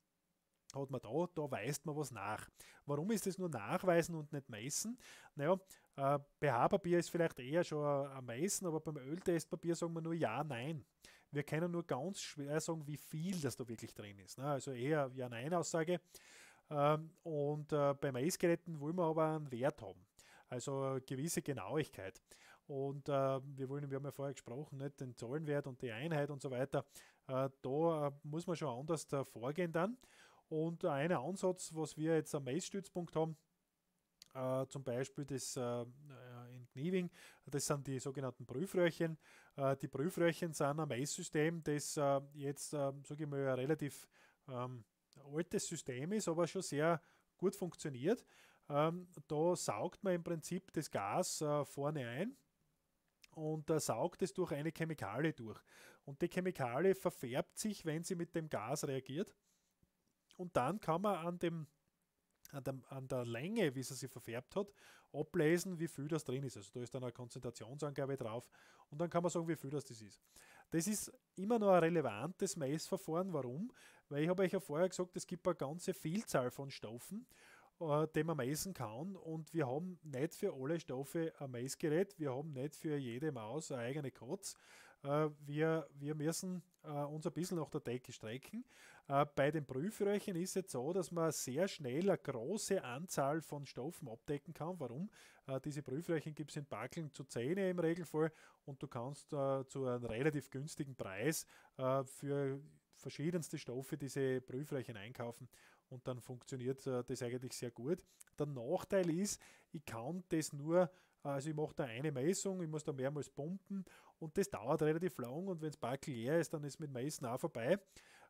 hat man da, da weist man was nach. Warum ist das nur nachweisen und nicht messen? Naja, äh, pH-Papier ist vielleicht eher schon ein Messen, aber beim Öltestpapier sagen wir nur ja, nein. Wir können nur ganz schwer sagen, wie viel das da wirklich drin ist. Ne? Also eher Ja-Nein-Aussage. Ähm, und äh, bei Maisgeräten wollen wir aber einen Wert haben. Also eine gewisse Genauigkeit. Und äh, wir wollen, wir haben ja vorher gesprochen, nicht den Zahlenwert und die Einheit und so weiter. Äh, da äh, muss man schon anders äh, vorgehen dann. Und ein Ansatz, was wir jetzt am Messstützpunkt haben, Uh, zum Beispiel das uh, in Knieving, das sind die sogenannten Prüfröhrchen. Uh, die Prüfröhrchen sind ein Messsystem, das jetzt, sage ich mal, ein relativ um, ähm, altes System ist, aber schon sehr gut funktioniert. Um, ähm, da saugt man im Prinzip das Gas vorne ein und saugt es durch eine Chemikalie durch. Und die Chemikalie verfärbt sich, wenn sie mit dem Gas reagiert. Und dann kann man an dem an der, an der, Länge, wie sie sie verfärbt hat, ablesen, wie viel das drin ist. Also da ist dann eine Konzentrationsangabe drauf und dann kann man sagen, wie viel das, das ist. Das ist immer noch ein relevantes Messverfahren. Warum? Weil ich habe euch ja vorher gesagt, es gibt eine ganze Vielzahl von Stoffen, äh, die man messen kann und wir haben nicht für alle Stoffe ein Messgerät, wir haben nicht für jede Maus eine eigene Kotz. Äh, wir, wir müssen äh, uns ein bisschen nach der Decke strecken. Äh, bei den Prüfröhrchen ist es so, dass man sehr schnell eine große Anzahl von Stoffen abdecken kann. Warum? Äh, diese Prüfröhrchen gibt es in Backeln zu Zähne im Regelfall und du kannst äh, zu einem relativ günstigen Preis äh, für verschiedenste Stoffe diese Prüfröhrchen einkaufen und dann funktioniert äh, das eigentlich sehr gut. Der Nachteil ist, ich kann das nur, äh, also ich mache da eine Messung, ich muss da mehrmals pumpen und das dauert relativ lang und wenn das Backel leer ist, dann ist mit Messen auch vorbei.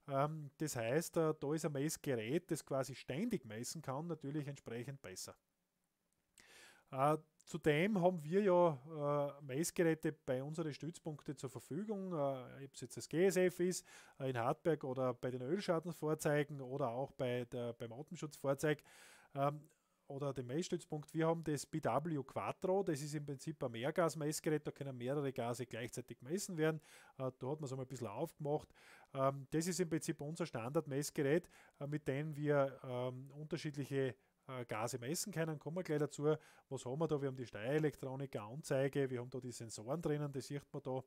Ähm, das heißt, äh, da ist ein Messgerät, das quasi ständig messen kann, natürlich entsprechend besser. Äh, Zudem haben wir ja äh, Messgeräte bei unseren Stützpunkten zur Verfügung, äh, ob es jetzt das GSF ist, äh, in Hartberg oder bei den Ölschadensvorzeigen oder auch bei der, beim Atemschutzfahrzeug. Ähm, oder den Messstützpunkt. Wir haben das BW Quattro, das ist im Prinzip ein Mehrgasmessgerät, da können mehrere Gase gleichzeitig gemessen werden. Äh, da hat man es einmal ein bisschen aufgemacht. Ähm, das ist im Prinzip unser Standardmessgerät, äh, mit dem wir ähm, unterschiedliche äh, Gase messen können, kommen wir gleich dazu. Was haben wir da? Wir haben die Steuerelektronik, Anzeige, wir haben da die Sensoren drinnen, das sieht man da.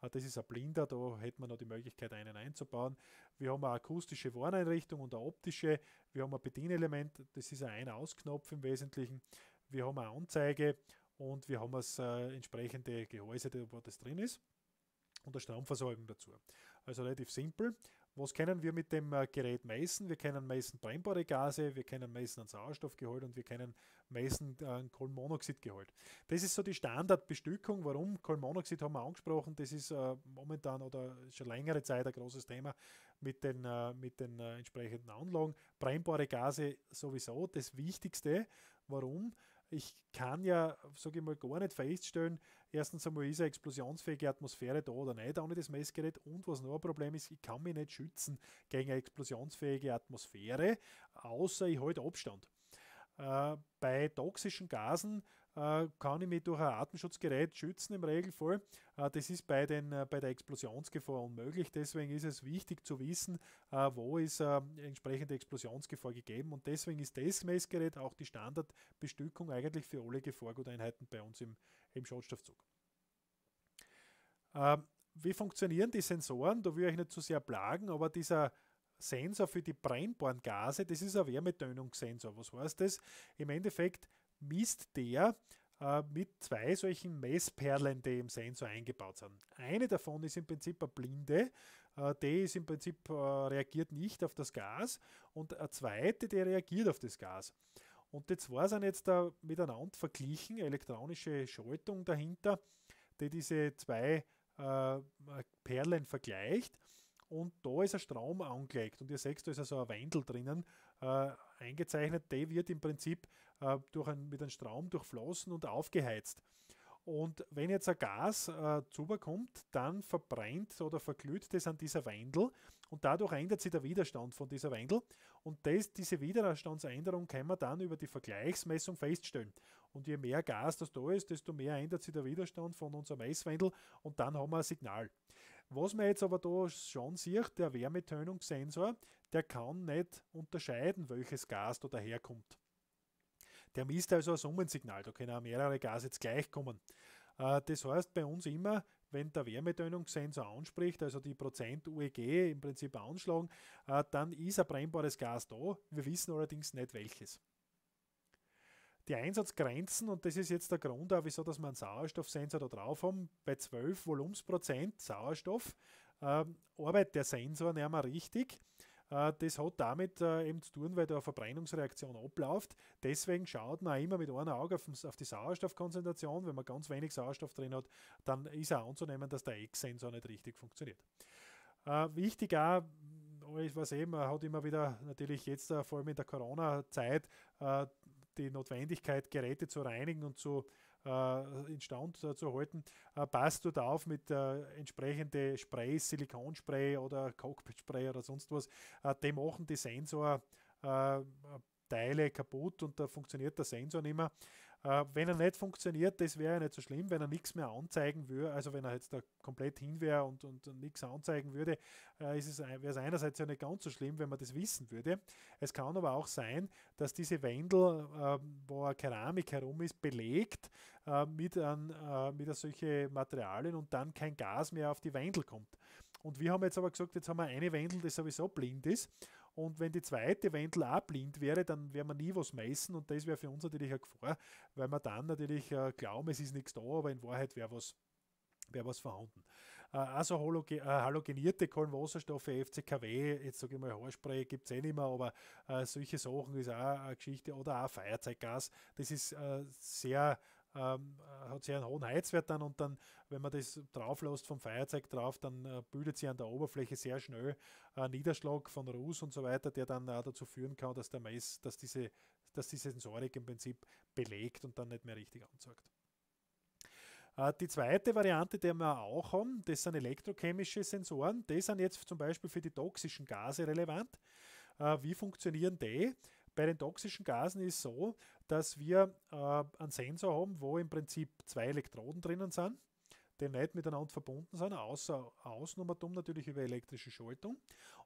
Ah, das ist ein blinder, da hätte man noch die Möglichkeit, einen einzubauen. Wir haben eine akustische Warneinrichtung und eine optische. Wir haben ein Bedienelement, das ist ein Ein-Aus-Knopf im Wesentlichen. Wir haben eine Anzeige und wir haben das äh, entsprechende Gehäuse, wo das drin ist und der Stromversorgung dazu. Also relativ simpel. Was können wir mit dem äh, Gerät messen? Wir können messen brennbare Gase, wir können messen an Sauerstoffgehalt und wir können messen äh, an Kohlenmonoxidgehalt. Das ist so die Standardbestückung. Warum? Kohlenmonoxid haben wir angesprochen, das ist äh, momentan oder schon längere Zeit ein großes Thema mit den, mit den entsprechenden Anlagen. Brennbare Gase sowieso das Wichtigste. Warum? ich kann ja, sage ich mal, gar nicht feststellen, erstens einmal ist eine explosionsfähige Atmosphäre da oder nicht, ohne das Messgerät. Und was noch ein Problem ist, ich kann mich nicht schützen gegen eine explosionsfähige Atmosphäre, außer ich halte Abstand. Äh, bei toxischen Gasen äh, kann ich mich durch ein Atemschutzgerät schützen im Regelfall. Äh, das ist bei, den, äh, bei der Explosionsgefahr unmöglich. Deswegen ist es wichtig zu wissen, wo ist entsprechende Explosionsgefahr gegeben. Und deswegen ist das Messgerät auch die Standardbestückung eigentlich für alle Gefahrguteinheiten bei uns im, im Schadstoffzug. Ähm, wie funktionieren die Sensoren? Da will ich nicht zu so sehr plagen, aber dieser Sensor für die Brennborngase, das ist ein Wärmetönungssensor. Was heißt das? Im Endeffekt misst der äh, mit zwei solchen Messperlen, die im Sensor eingebaut sind. Eine davon ist im Prinzip eine blinde, äh, die ist im Prinzip, äh, reagiert nicht auf das Gas und eine zweite, die reagiert auf das Gas. Und die zwei sind jetzt da miteinander verglichen, elektronische Schaltung dahinter, die diese zwei Perlen vergleicht und da ist ein Strom angelegt und ihr seht, da ist also ein Wendel drinnen eingezeichnet, der wird im Prinzip äh, durch ein, mit einem Strom durchflossen und aufgeheizt. Und wenn jetzt ein Gas äh, zuberkommt, dann verbrennt oder verglüht das an dieser Wendel und dadurch ändert sich der Widerstand von dieser Wendel. Und das, diese Widerstandsänderung kann man dann über die Vergleichsmessung feststellen. Und je mehr Gas das da ist, desto mehr ändert sich der Widerstand von unserer Messwendel und dann haben wir ein Signal. Was man jetzt aber da schon sieht, der Wärmetönungssensor, der kann nicht unterscheiden, welches Gas da daherkommt. Der misst also ein Summensignal, da können auch mehrere Gase jetzt gleich kommen. Äh, das heißt bei uns immer, wenn der Wärmetönungssensor anspricht, also die Prozent UEG im Prinzip anschlagen, äh, dann ist ein brennbares Gas da. Wir wissen allerdings nicht welches. Die Einsatzgrenzen, und das ist jetzt der Grund, auch wieso dass wir einen Sauerstoffsensor da drauf haben, bei 12 Volumensprozent Sauerstoff ähm, arbeitet der Sensor nicht mehr richtig äh, das hat damit äh, eben zu tun, weil da eine Verbrennungsreaktion abläuft. Deswegen schaut man immer mit einem Auge auf die Sauerstoffkonzentration. Wenn man ganz wenig Sauerstoff drin hat, dann ist auch anzunehmen, dass der X-Sensor nicht richtig funktioniert. Äh, wichtig auch, ich weiß eben, eh, man hat immer wieder natürlich jetzt vor allem in der Corona-Zeit die Notwendigkeit, Geräte zu reinigen und zu äh, in Stand äh, zu halten, äh, passt du da auf mit entsprechende Sprays, Silikonspray oder Cockpitspray oder sonst was. die machen die Sensor Teile kaputt und da funktioniert der Sensor nicht mehr. Äh, wenn er nicht funktioniert, das wäre ja nicht so schlimm, wenn er nichts mehr anzeigen würde, also wenn er jetzt da komplett hin wäre und, und, nichts anzeigen würde, äh, ist es, wäre es einerseits ja nicht ganz so schlimm, wenn man das wissen würde. Es kann aber auch sein, dass diese Wendel, äh, wo eine Keramik herum ist, belegt äh, mit, an, äh, mit solche Materialien und dann kein Gas mehr auf die Wendel kommt. Und wir haben jetzt aber gesagt, jetzt haben wir eine Wendel, die sowieso blind ist und wenn die zweite Wendel auch blind wäre, dann wäre man nie was messen und das wäre für uns natürlich eine Gefahr, weil wir dann natürlich äh, glauben, es ist nichts da, aber in Wahrheit wäre was wäre was vorhanden. Äh, also äh, halogenierte Kohlenwasserstoffe, FCKW, jetzt sage ich mal Haarspray gibt es eh nicht mehr, aber äh, solche Sachen ist auch eine Geschichte oder auch Feuerzeuggas, das ist sehr ähm, äh, hat sehr einen hohen Heizwert dann und dann, wenn man das drauflässt vom Feuerzeug drauf, dann äh, bildet sich an der Oberfläche sehr schnell ein Niederschlag von Ruß und so weiter, der dann auch dazu führen kann, dass der Mais, dass diese, dass die Sensorik im Prinzip belegt und dann nicht mehr richtig anzeigt. Äh, die zweite Variante, die wir auch haben, das sind elektrochemische Sensoren. Die sind jetzt zum Beispiel für die toxischen Gase relevant. Äh, wie funktionieren die? Bei den toxischen Gasen ist so, dass wir äh, einen Sensor haben, wo im Prinzip zwei Elektroden drinnen sind, die nicht miteinander verbunden sind, außer Ausnummertum natürlich über elektrische Schaltung.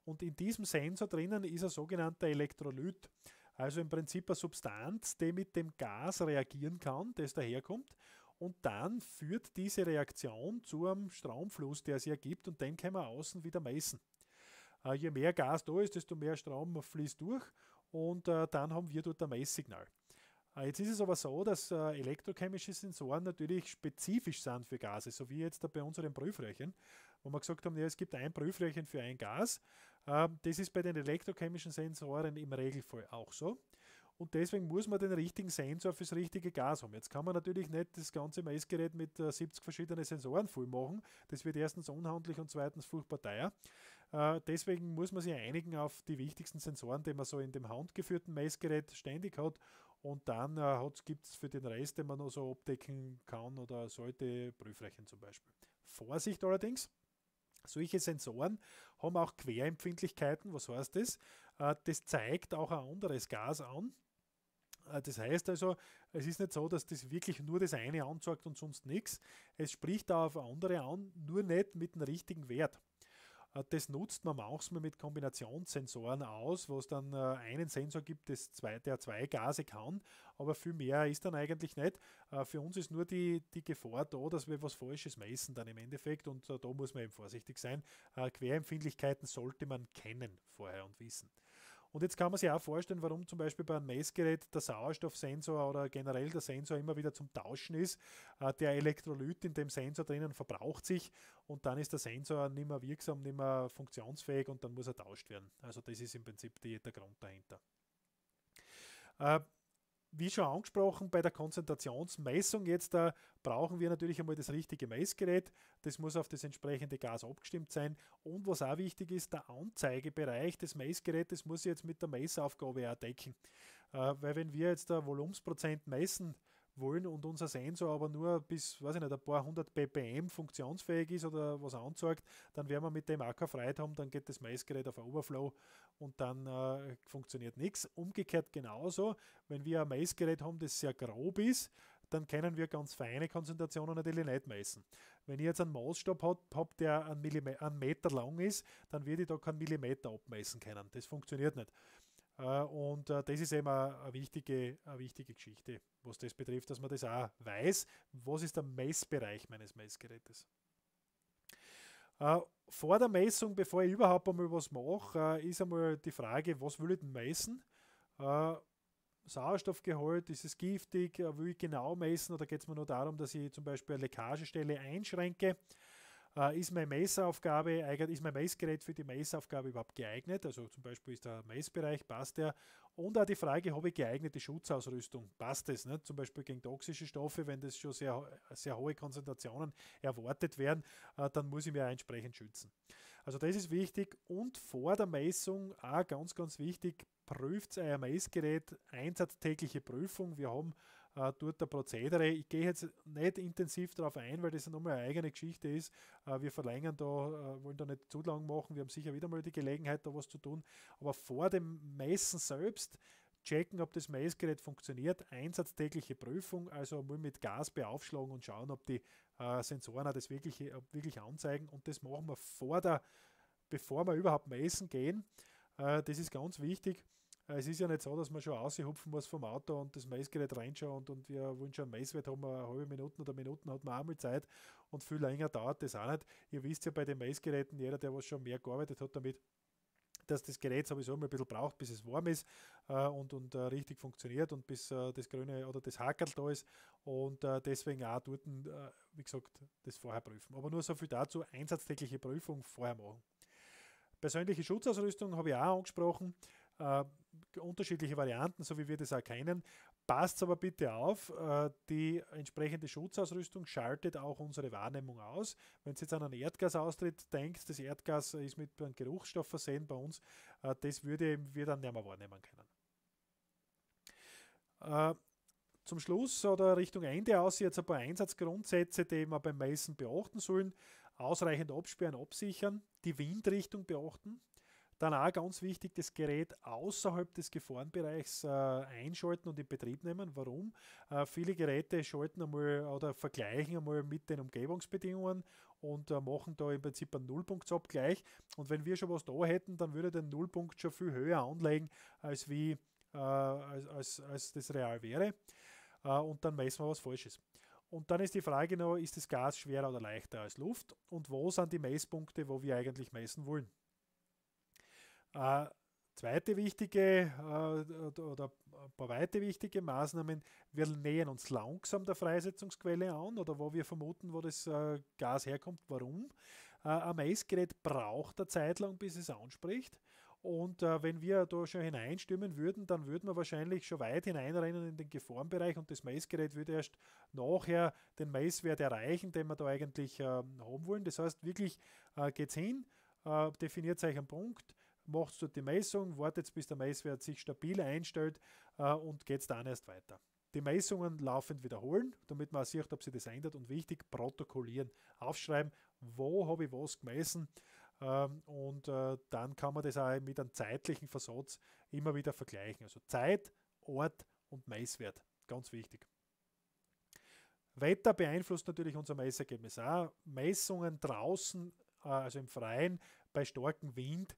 Und in diesem Sensor drinnen ist ein sogenannter Elektrolyt. Also im Prinzip eine Substanz, die mit dem Gas reagieren kann, das daherkommt. Und dann führt diese Reaktion zu einem Stromfluss, der sich ergibt, und den können wir außen wieder messen. Äh, je mehr Gas da ist, desto mehr Strom fließt durch und äh, dann haben wir dort ein Messsignal. Äh, jetzt ist es aber so, dass äh, elektrochemische Sensoren natürlich spezifisch sind für Gase, so wie jetzt äh, bei unseren Prüfröhrchen, wo wir gesagt haben, ja, es gibt ein Prüfröhrchen für ein Gas. Ähm, das ist bei den elektrochemischen Sensoren im Regelfall auch so. Und deswegen muss man den richtigen Sensor fürs richtige Gas haben. Jetzt kann man natürlich nicht das ganze Messgerät mit 70 äh, verschiedenen Sensoren voll machen. Das wird erstens unhandlich und zweitens furchtbar teuer. Äh, deswegen muss man sich einigen auf die wichtigsten Sensoren, die man so in dem handgeführten Messgerät ständig hat. Und dann äh, gibt es für den Rest, den man noch so abdecken kann oder sollte, Prüflächen zum Beispiel. Vorsicht allerdings, solche Sensoren haben auch Querempfindlichkeiten. Was heißt das? Äh, das zeigt auch ein anderes Gas an. Das heißt also, es ist nicht so, dass das wirklich nur das eine anzeigt und sonst nichts. Es spricht auch auf andere an, nur nicht mit dem richtigen Wert. Äh, das nutzt man manchmal mit Kombinationssensoren aus, wo es dann äh, einen Sensor gibt, der zwei Gase kann, aber viel mehr ist dann eigentlich nicht. Äh, für uns ist nur die, die Gefahr da, dass wir was Falsches messen dann im Endeffekt und da muss man eben vorsichtig sein. Querempfindlichkeiten sollte man kennen vorher und wissen. Und jetzt kann man sich auch vorstellen, warum zum Beispiel bei einem Messgerät der Sauerstoffsensor oder generell der Sensor immer wieder zum Tauschen ist. Äh, der Elektrolyt in dem Sensor drinnen verbraucht sich und dann ist der Sensor nicht mehr wirksam, nicht mehr funktionsfähig und dann muss er tauscht werden. Also das ist im Prinzip der Grund dahinter. Äh, wie schon angesprochen, bei der Konzentrationsmessung jetzt da äh, brauchen wir natürlich einmal das richtige Messgerät. Das muss auf das entsprechende Gas abgestimmt sein. Und was auch wichtig ist, der Anzeigebereich des Messgerätes muss jetzt mit der Messaufgabe auch decken. Äh, weil wenn wir jetzt da Volumensprozent messen, wollen und unser Sensor aber nur bis, weiß ich nicht, ein paar hundert ppm funktionsfähig ist oder was anzeigt, dann werden wir mit dem Acker Freiheit haben, dann geht das Messgerät auf Overflow und dann äh, funktioniert nichts. Umgekehrt genauso, wenn wir ein Messgerät haben, das sehr grob ist, dann können wir ganz feine Konzentrationen natürlich nicht messen. Wenn ich jetzt einen Maßstab habe, der einen, einen Meter lang ist, dann werde ich da keinen Millimeter abmessen können. Das funktioniert nicht. Äh, und äh, das ist eben eine wichtige, eine wichtige Geschichte, was das betrifft, dass man das auch weiß. Was ist der Messbereich meines Messgerätes? Äh, vor der Messung, bevor ich überhaupt einmal was mache, ist einmal die Frage, was will ich denn messen? Sauerstoffgehalt, ist es giftig, will ich genau messen oder geht es mir nur darum, dass ich zum Beispiel eine Leckagestelle einschränke? äh, ist meine Messeaufgabe, ist mein Messgerät für die Messaufgabe überhaupt geeignet? Also zum Beispiel ist der Messbereich, passt der? Und auch die Frage, habe ich geeignete Schutzausrüstung? Passt das? Ne? Zum Beispiel gegen toxische Stoffe, wenn das schon sehr, sehr hohe Konzentrationen erwartet werden, äh, dann muss ich mich auch entsprechend schützen. Also das ist wichtig. Und vor der Messung, auch ganz, ganz wichtig, prüft euer Messgerät, einsatztägliche Prüfung. Wir haben äh, dort der Prozedere. Ich gehe jetzt nicht intensiv darauf ein, weil das ja nochmal eine eigene Geschichte ist. Äh, wir verlängern da, äh, wollen da nicht zu lang machen. Wir haben sicher wieder mal die Gelegenheit, da was zu tun. Aber vor dem Messen selbst checken, ob das Messgerät funktioniert, einsatztägliche Prüfung, also mal mit Gas beaufschlagen und schauen, ob die äh, Sensoren das wirklich, wirklich anzeigen. Und das machen wir vor der, bevor wir überhaupt messen gehen. Äh, das ist ganz wichtig. Äh, es ist ja nicht so, dass man schon aushupfen muss vom Auto und das Maisgerät reinschaut und, und wir wollen schon Maiswert, haben eine halbe Minute oder Minuten hat man auch mal Zeit und viel länger dauert das auch nicht. Ihr wisst ja bei den Maisgeräten, jeder, der was schon mehr gearbeitet hat damit, dass das Gerät sowieso immer ein bisschen braucht, bis es warm ist äh, und, und äh, richtig funktioniert und bis äh, das grüne oder das Hackerl da ist und äh, deswegen auch dort, äh, wie gesagt, das vorher prüfen. Aber nur so viel dazu, einsatztägliche Prüfung vorher machen. Persönliche Schutzausrüstung habe ich auch angesprochen äh, unterschiedliche Varianten, so wie wir das auch kennen. Passt aber bitte auf, äh, die entsprechende Schutzausrüstung schaltet auch unsere Wahrnehmung aus. Wenn Sie jetzt an einen Erdgasaustritt denkt, das Erdgas ist mit einem Geruchsstoff versehen bei uns, äh, das würde wir dann nicht mehr wahrnehmen können. Äh, zum Schluss oder Richtung Ende aus jetzt ein paar Einsatzgrundsätze, die wir beim Messen beachten sollen. Ausreichend absperren, absichern, die Windrichtung beachten. Dann auch ganz wichtig, das Gerät außerhalb des Gefahrenbereichs äh, einschalten und in Betrieb nehmen. Warum? Äh, viele Geräte schalten einmal oder vergleichen einmal mit den Umgebungsbedingungen und äh, machen da im Prinzip einen Nullpunktsabgleich. Und wenn wir schon was da hätten, dann würde der Nullpunkt schon viel höher anlegen, als, wie, äh, als, als, als das real wäre. Äh, und dann messen wir was Falsches. Und dann ist die Frage noch, ist das Gas schwerer oder leichter als Luft? Und wo sind die Messpunkte, wo wir eigentlich messen wollen? Äh, zweite wichtige äh, oder ein paar weitere wichtige Maßnahmen, wir nähern uns langsam der Freisetzungsquelle an oder wo wir vermuten, wo das äh, Gas herkommt, warum. Äh, ein Messgerät braucht eine Zeit lang, bis es anspricht. Und äh, wenn wir da schon hineinstimmen würden, dann würden wir wahrscheinlich schon weit hineinrennen in den Geformbereich und das Messgerät würde erst nachher den Messwert erreichen, den wir da eigentlich äh, haben wollen. Das heißt, wirklich äh, es hin, äh, definiert euch einen Punkt, macht dort die Messung, wartet bis der Messwert sich stabil einstellt äh, und geht dann erst weiter. Die Messungen laufend wiederholen, damit man sieht, ob sie das ändert und wichtig protokollieren, aufschreiben, wo habe ich was gemessen ähm, und äh, dann kann man das auch mit einem zeitlichen Versatz immer wieder vergleichen. Also Zeit, Ort und Messwert, ganz wichtig. Wetter beeinflusst natürlich unser Messergebnis auch. Messungen draußen, äh, also im Freien, bei starkem Wind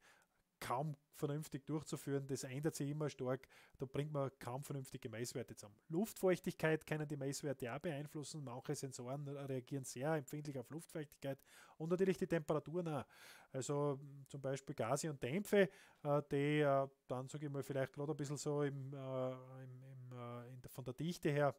kaum vernünftig durchzuführen. Das ändert sich immer stark. Da bringt man kaum vernünftige Messwerte zusammen. Luftfeuchtigkeit können die Messwerte auch beeinflussen. Manche Sensoren reagieren sehr empfindlich auf Luftfeuchtigkeit und natürlich die Temperaturen auch. Also zum Beispiel Gase und Dämpfe, äh, die äh, dann, sage ich mal, vielleicht gerade ein bisschen so im, äh, im, im, der, von der Dichte her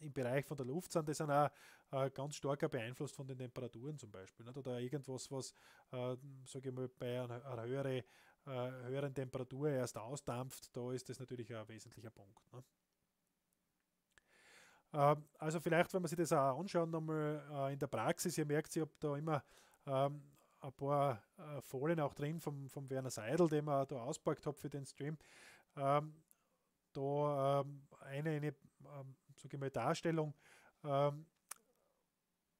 im Bereich von der Luft sind, die sind auch äh, ganz stark beeinflusst von den Temperaturen zum Beispiel. Nicht? Ne? Oder irgendwas, was, äh, sage ich mal, bei einer, höhere, äh, höheren Temperatur erst ausdampft, da ist das natürlich ein wesentlicher Punkt. Äh, also vielleicht, wenn man sich das auch anschaut, nochmal äh, in der Praxis, ihr merkt, ich habe da immer ähm, ein paar äh, Folien auch drin vom, vom Werner Seidel, den man da auspackt habe für den Stream. Ähm, da ähm, eine, eine ähm, sage ich mal, Darstellung. Ähm,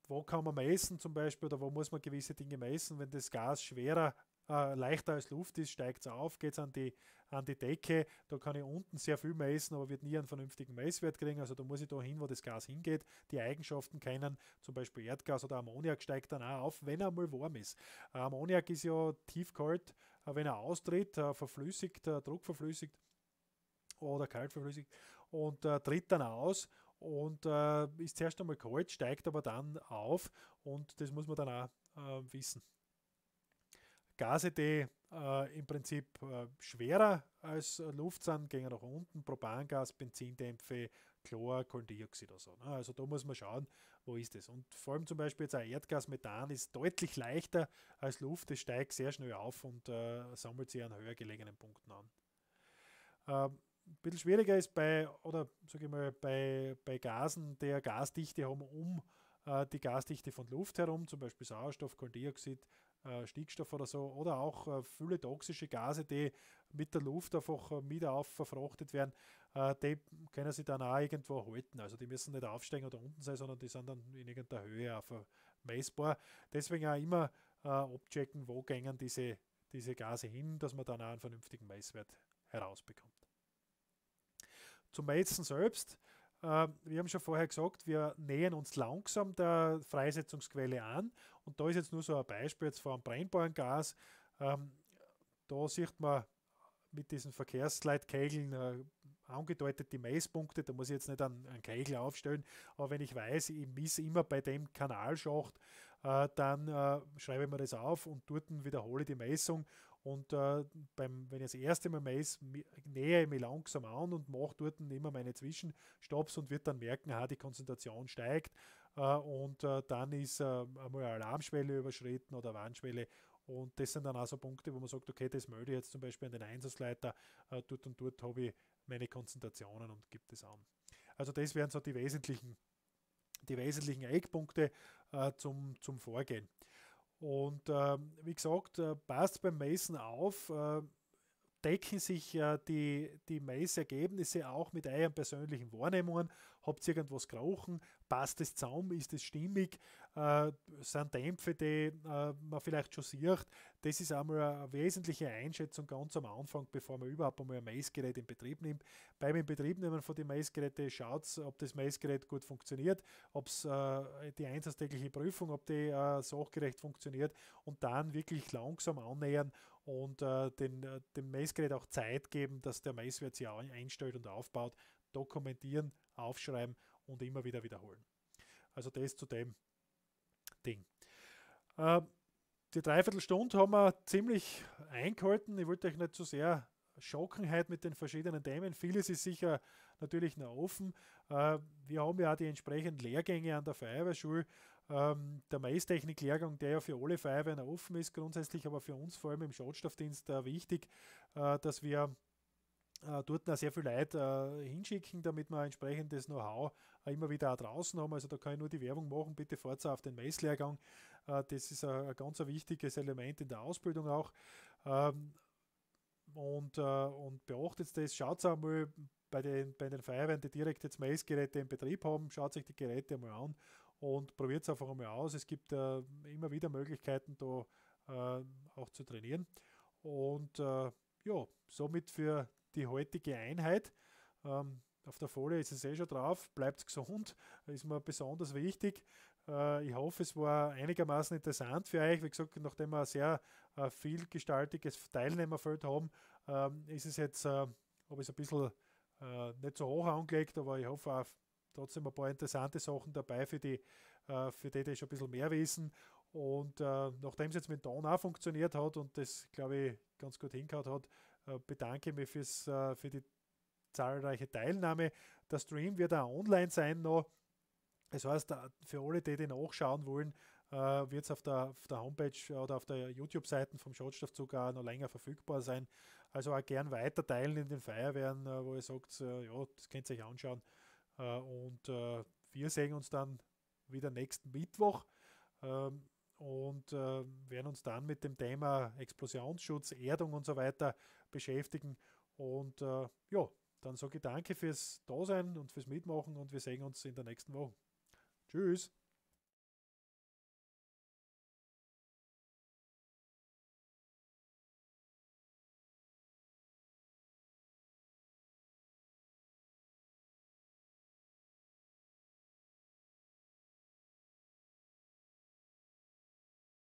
wo kann man messen zum Beispiel oder wo muss man gewisse Dinge messen, wenn das Gas schwerer, äh, leichter als Luft ist, steigt es auf, geht es an die, an die Decke, da kann ich unten sehr viel messen, aber wird nie einen vernünftigen Messwert kriegen, also da muss ich da hin, wo das Gas hingeht, die Eigenschaften kennen, zum Beispiel Erdgas oder Ammoniak steigt dann auch auf, wenn er mal warm ist. Äh, Ammoniak ist ja tiefkalt, äh, wenn er austritt, äh, verflüssigt, druckverflüssigt, oder kalt verflüssigt und äh, tritt dann aus und äh, ist zuerst einmal kalt, steigt aber dann auf und das muss man dann auch äh, wissen. Gase, die äh, im Prinzip äh, schwerer als Luft sind, gehen nach unten, Propangas, Benzindämpfe, Chlor, Kohlendioxid oder so. Ne? Also da muss man schauen, wo ist das. Und vor allem zum Beispiel jetzt auch Erdgas, Methan ist deutlich leichter als Luft, es steigt sehr schnell auf und äh, sammelt sich an höher gelegenen Punkten an. Ähm, ein bisschen schwieriger ist bei, oder sage ich mal, bei, bei Gasen, der Gasdichte haben um äh, die Gasdichte von Luft herum, zum Beispiel Sauerstoff, Kohlendioxid, äh, Stickstoff oder so, oder auch äh, viele toxische Gase, die mit der Luft einfach wieder aufverfrachtet verfrachtet werden, äh, die können sie dann auch irgendwo halten. Also die müssen nicht aufsteigen oder unten sein, sondern die sind dann in irgendeiner Höhe auch messbar. Deswegen auch immer äh, abchecken, wo gängen diese, diese Gase hin, dass man dann auch einen vernünftigen Messwert herausbekommt. Zum Maizen selbst. Ähm, wir haben schon vorher gesagt, wir nähern uns langsam der Freisetzungsquelle an. Und da ist jetzt nur so ein Beispiel jetzt von brennbaren Gas. Ähm, da sieht man mit diesen Verkehrsleitkegeln äh, angedeutet die Messpunkte. Da muss ich jetzt nicht einen, Kegel aufstellen, aber wenn ich weiß, ich misse immer bei dem Kanalschacht, äh, dann äh, schreibe ich mir das auf und dort wiederhole die Messung und äh, beim, wenn ich das erste Mal Mais nähe ich mich langsam an und mache dort immer meine Zwischenstopps und wird dann merken, ha, die Konzentration steigt äh, und äh, dann ist äh, einmal eine Alarmschwelle überschritten oder eine Warnschwelle. Und das sind dann also Punkte, wo man sagt, okay, das melde ich jetzt zum Beispiel an den Einsatzleiter, äh, dort und dort habe ich meine Konzentrationen und gibt es an. Also das wären so die wesentlichen, die wesentlichen Eckpunkte äh, zum, zum Vorgehen. Und äh, wie gesagt, äh, passt beim Mason auf. Äh, decken sich äh, die, die Messergebnisse auch mit euren persönlichen Wahrnehmungen. Habt ihr irgendwas gerochen? Passt es zusammen? Ist es stimmig? Äh, sind Dämpfe, die äh, man vielleicht schon sieht? Das ist einmal eine wesentliche Einschätzung ganz am Anfang, bevor man überhaupt einmal ein Messgerät in Betrieb nimmt. Beim Inbetriebnehmen von den Messgeräten schaut, ob das Messgerät gut funktioniert, ob es äh, die einsatztägliche Prüfung, ob die äh, sachgerecht funktioniert und dann wirklich langsam annähern und äh, den, äh, dem Messgerät auch Zeit geben, dass der Messwert sich einstellt und aufbaut, dokumentieren, aufschreiben und immer wieder wiederholen. Also das zu dem Ding. Äh, die Dreiviertelstunde haben wir ziemlich eingehalten. Ich wollte euch nicht zu so sehr Schockenheit mit den verschiedenen Themen. Vieles ist sicher natürlich noch offen. Äh, wir haben ja auch die entsprechenden Lehrgänge an der Feuerwehrschule. Ähm, der Maistechnik-Lehrgang, der ja für alle Feuerwehren offen ist, grundsätzlich aber für uns vor allem im Schadstoffdienst äh, wichtig, äh, dass wir äh, dort auch sehr viel Leute äh, hinschicken, damit wir entsprechendes Know-how äh, immer wieder auch draußen haben. Also da kann ich nur die Werbung machen, bitte fahrt auf den Messlehrgang. Äh, das ist ein, ein ganz wichtiges Element in der Ausbildung auch. Ähm, und, äh, und beachtet das, schaut einmal bei den, bei den Feuerwehren, die direkt jetzt Messgeräte im Betrieb haben, schaut sich die Geräte einmal an und probiert es einfach einmal aus. Es gibt äh, immer wieder Möglichkeiten, da äh, auch zu trainieren. Und äh, ja, somit für die heutige Einheit. Ähm, auf der Folie ist es eh schon drauf. Bleibt gesund, ist mir besonders wichtig. Äh, ich hoffe, es war einigermaßen interessant für euch. Wie gesagt, nachdem wir ein sehr äh, vielgestaltiges Teilnehmerfeld haben, ähm, ist es jetzt, äh, habe ich es ein bisschen nicht so hoch angelegt, aber ich hoffe auch trotzdem ein paar interessante Sachen dabei für die, äh, für die, die schon ein bisschen mehr wissen. Und äh, nachdem es jetzt mit Dawn auch funktioniert hat und das, glaube ich, ganz gut hingehauen hat, äh, bedanke ich mich fürs, für die zahlreiche Teilnahme. Der Stream wird auch online sein noch. Das heißt, für alle, die, die nachschauen wollen, wird es auf der, auf der Homepage oder auf der YouTube-Seite vom Schadstoffzug auch noch länger verfügbar sein. Also auch gern weiter teilen in den Feuerwehren, wo ihr sagt, ja, das könnt ihr euch anschauen. Äh, und äh, wir sehen uns dann wieder nächsten Mittwoch ähm, und äh, werden uns dann mit dem Thema Explosionsschutz, Erdung und so weiter beschäftigen. Und ja, dann sage ich danke fürs Dasein und fürs Mitmachen und wir sehen uns in der nächsten Woche. Tschüss!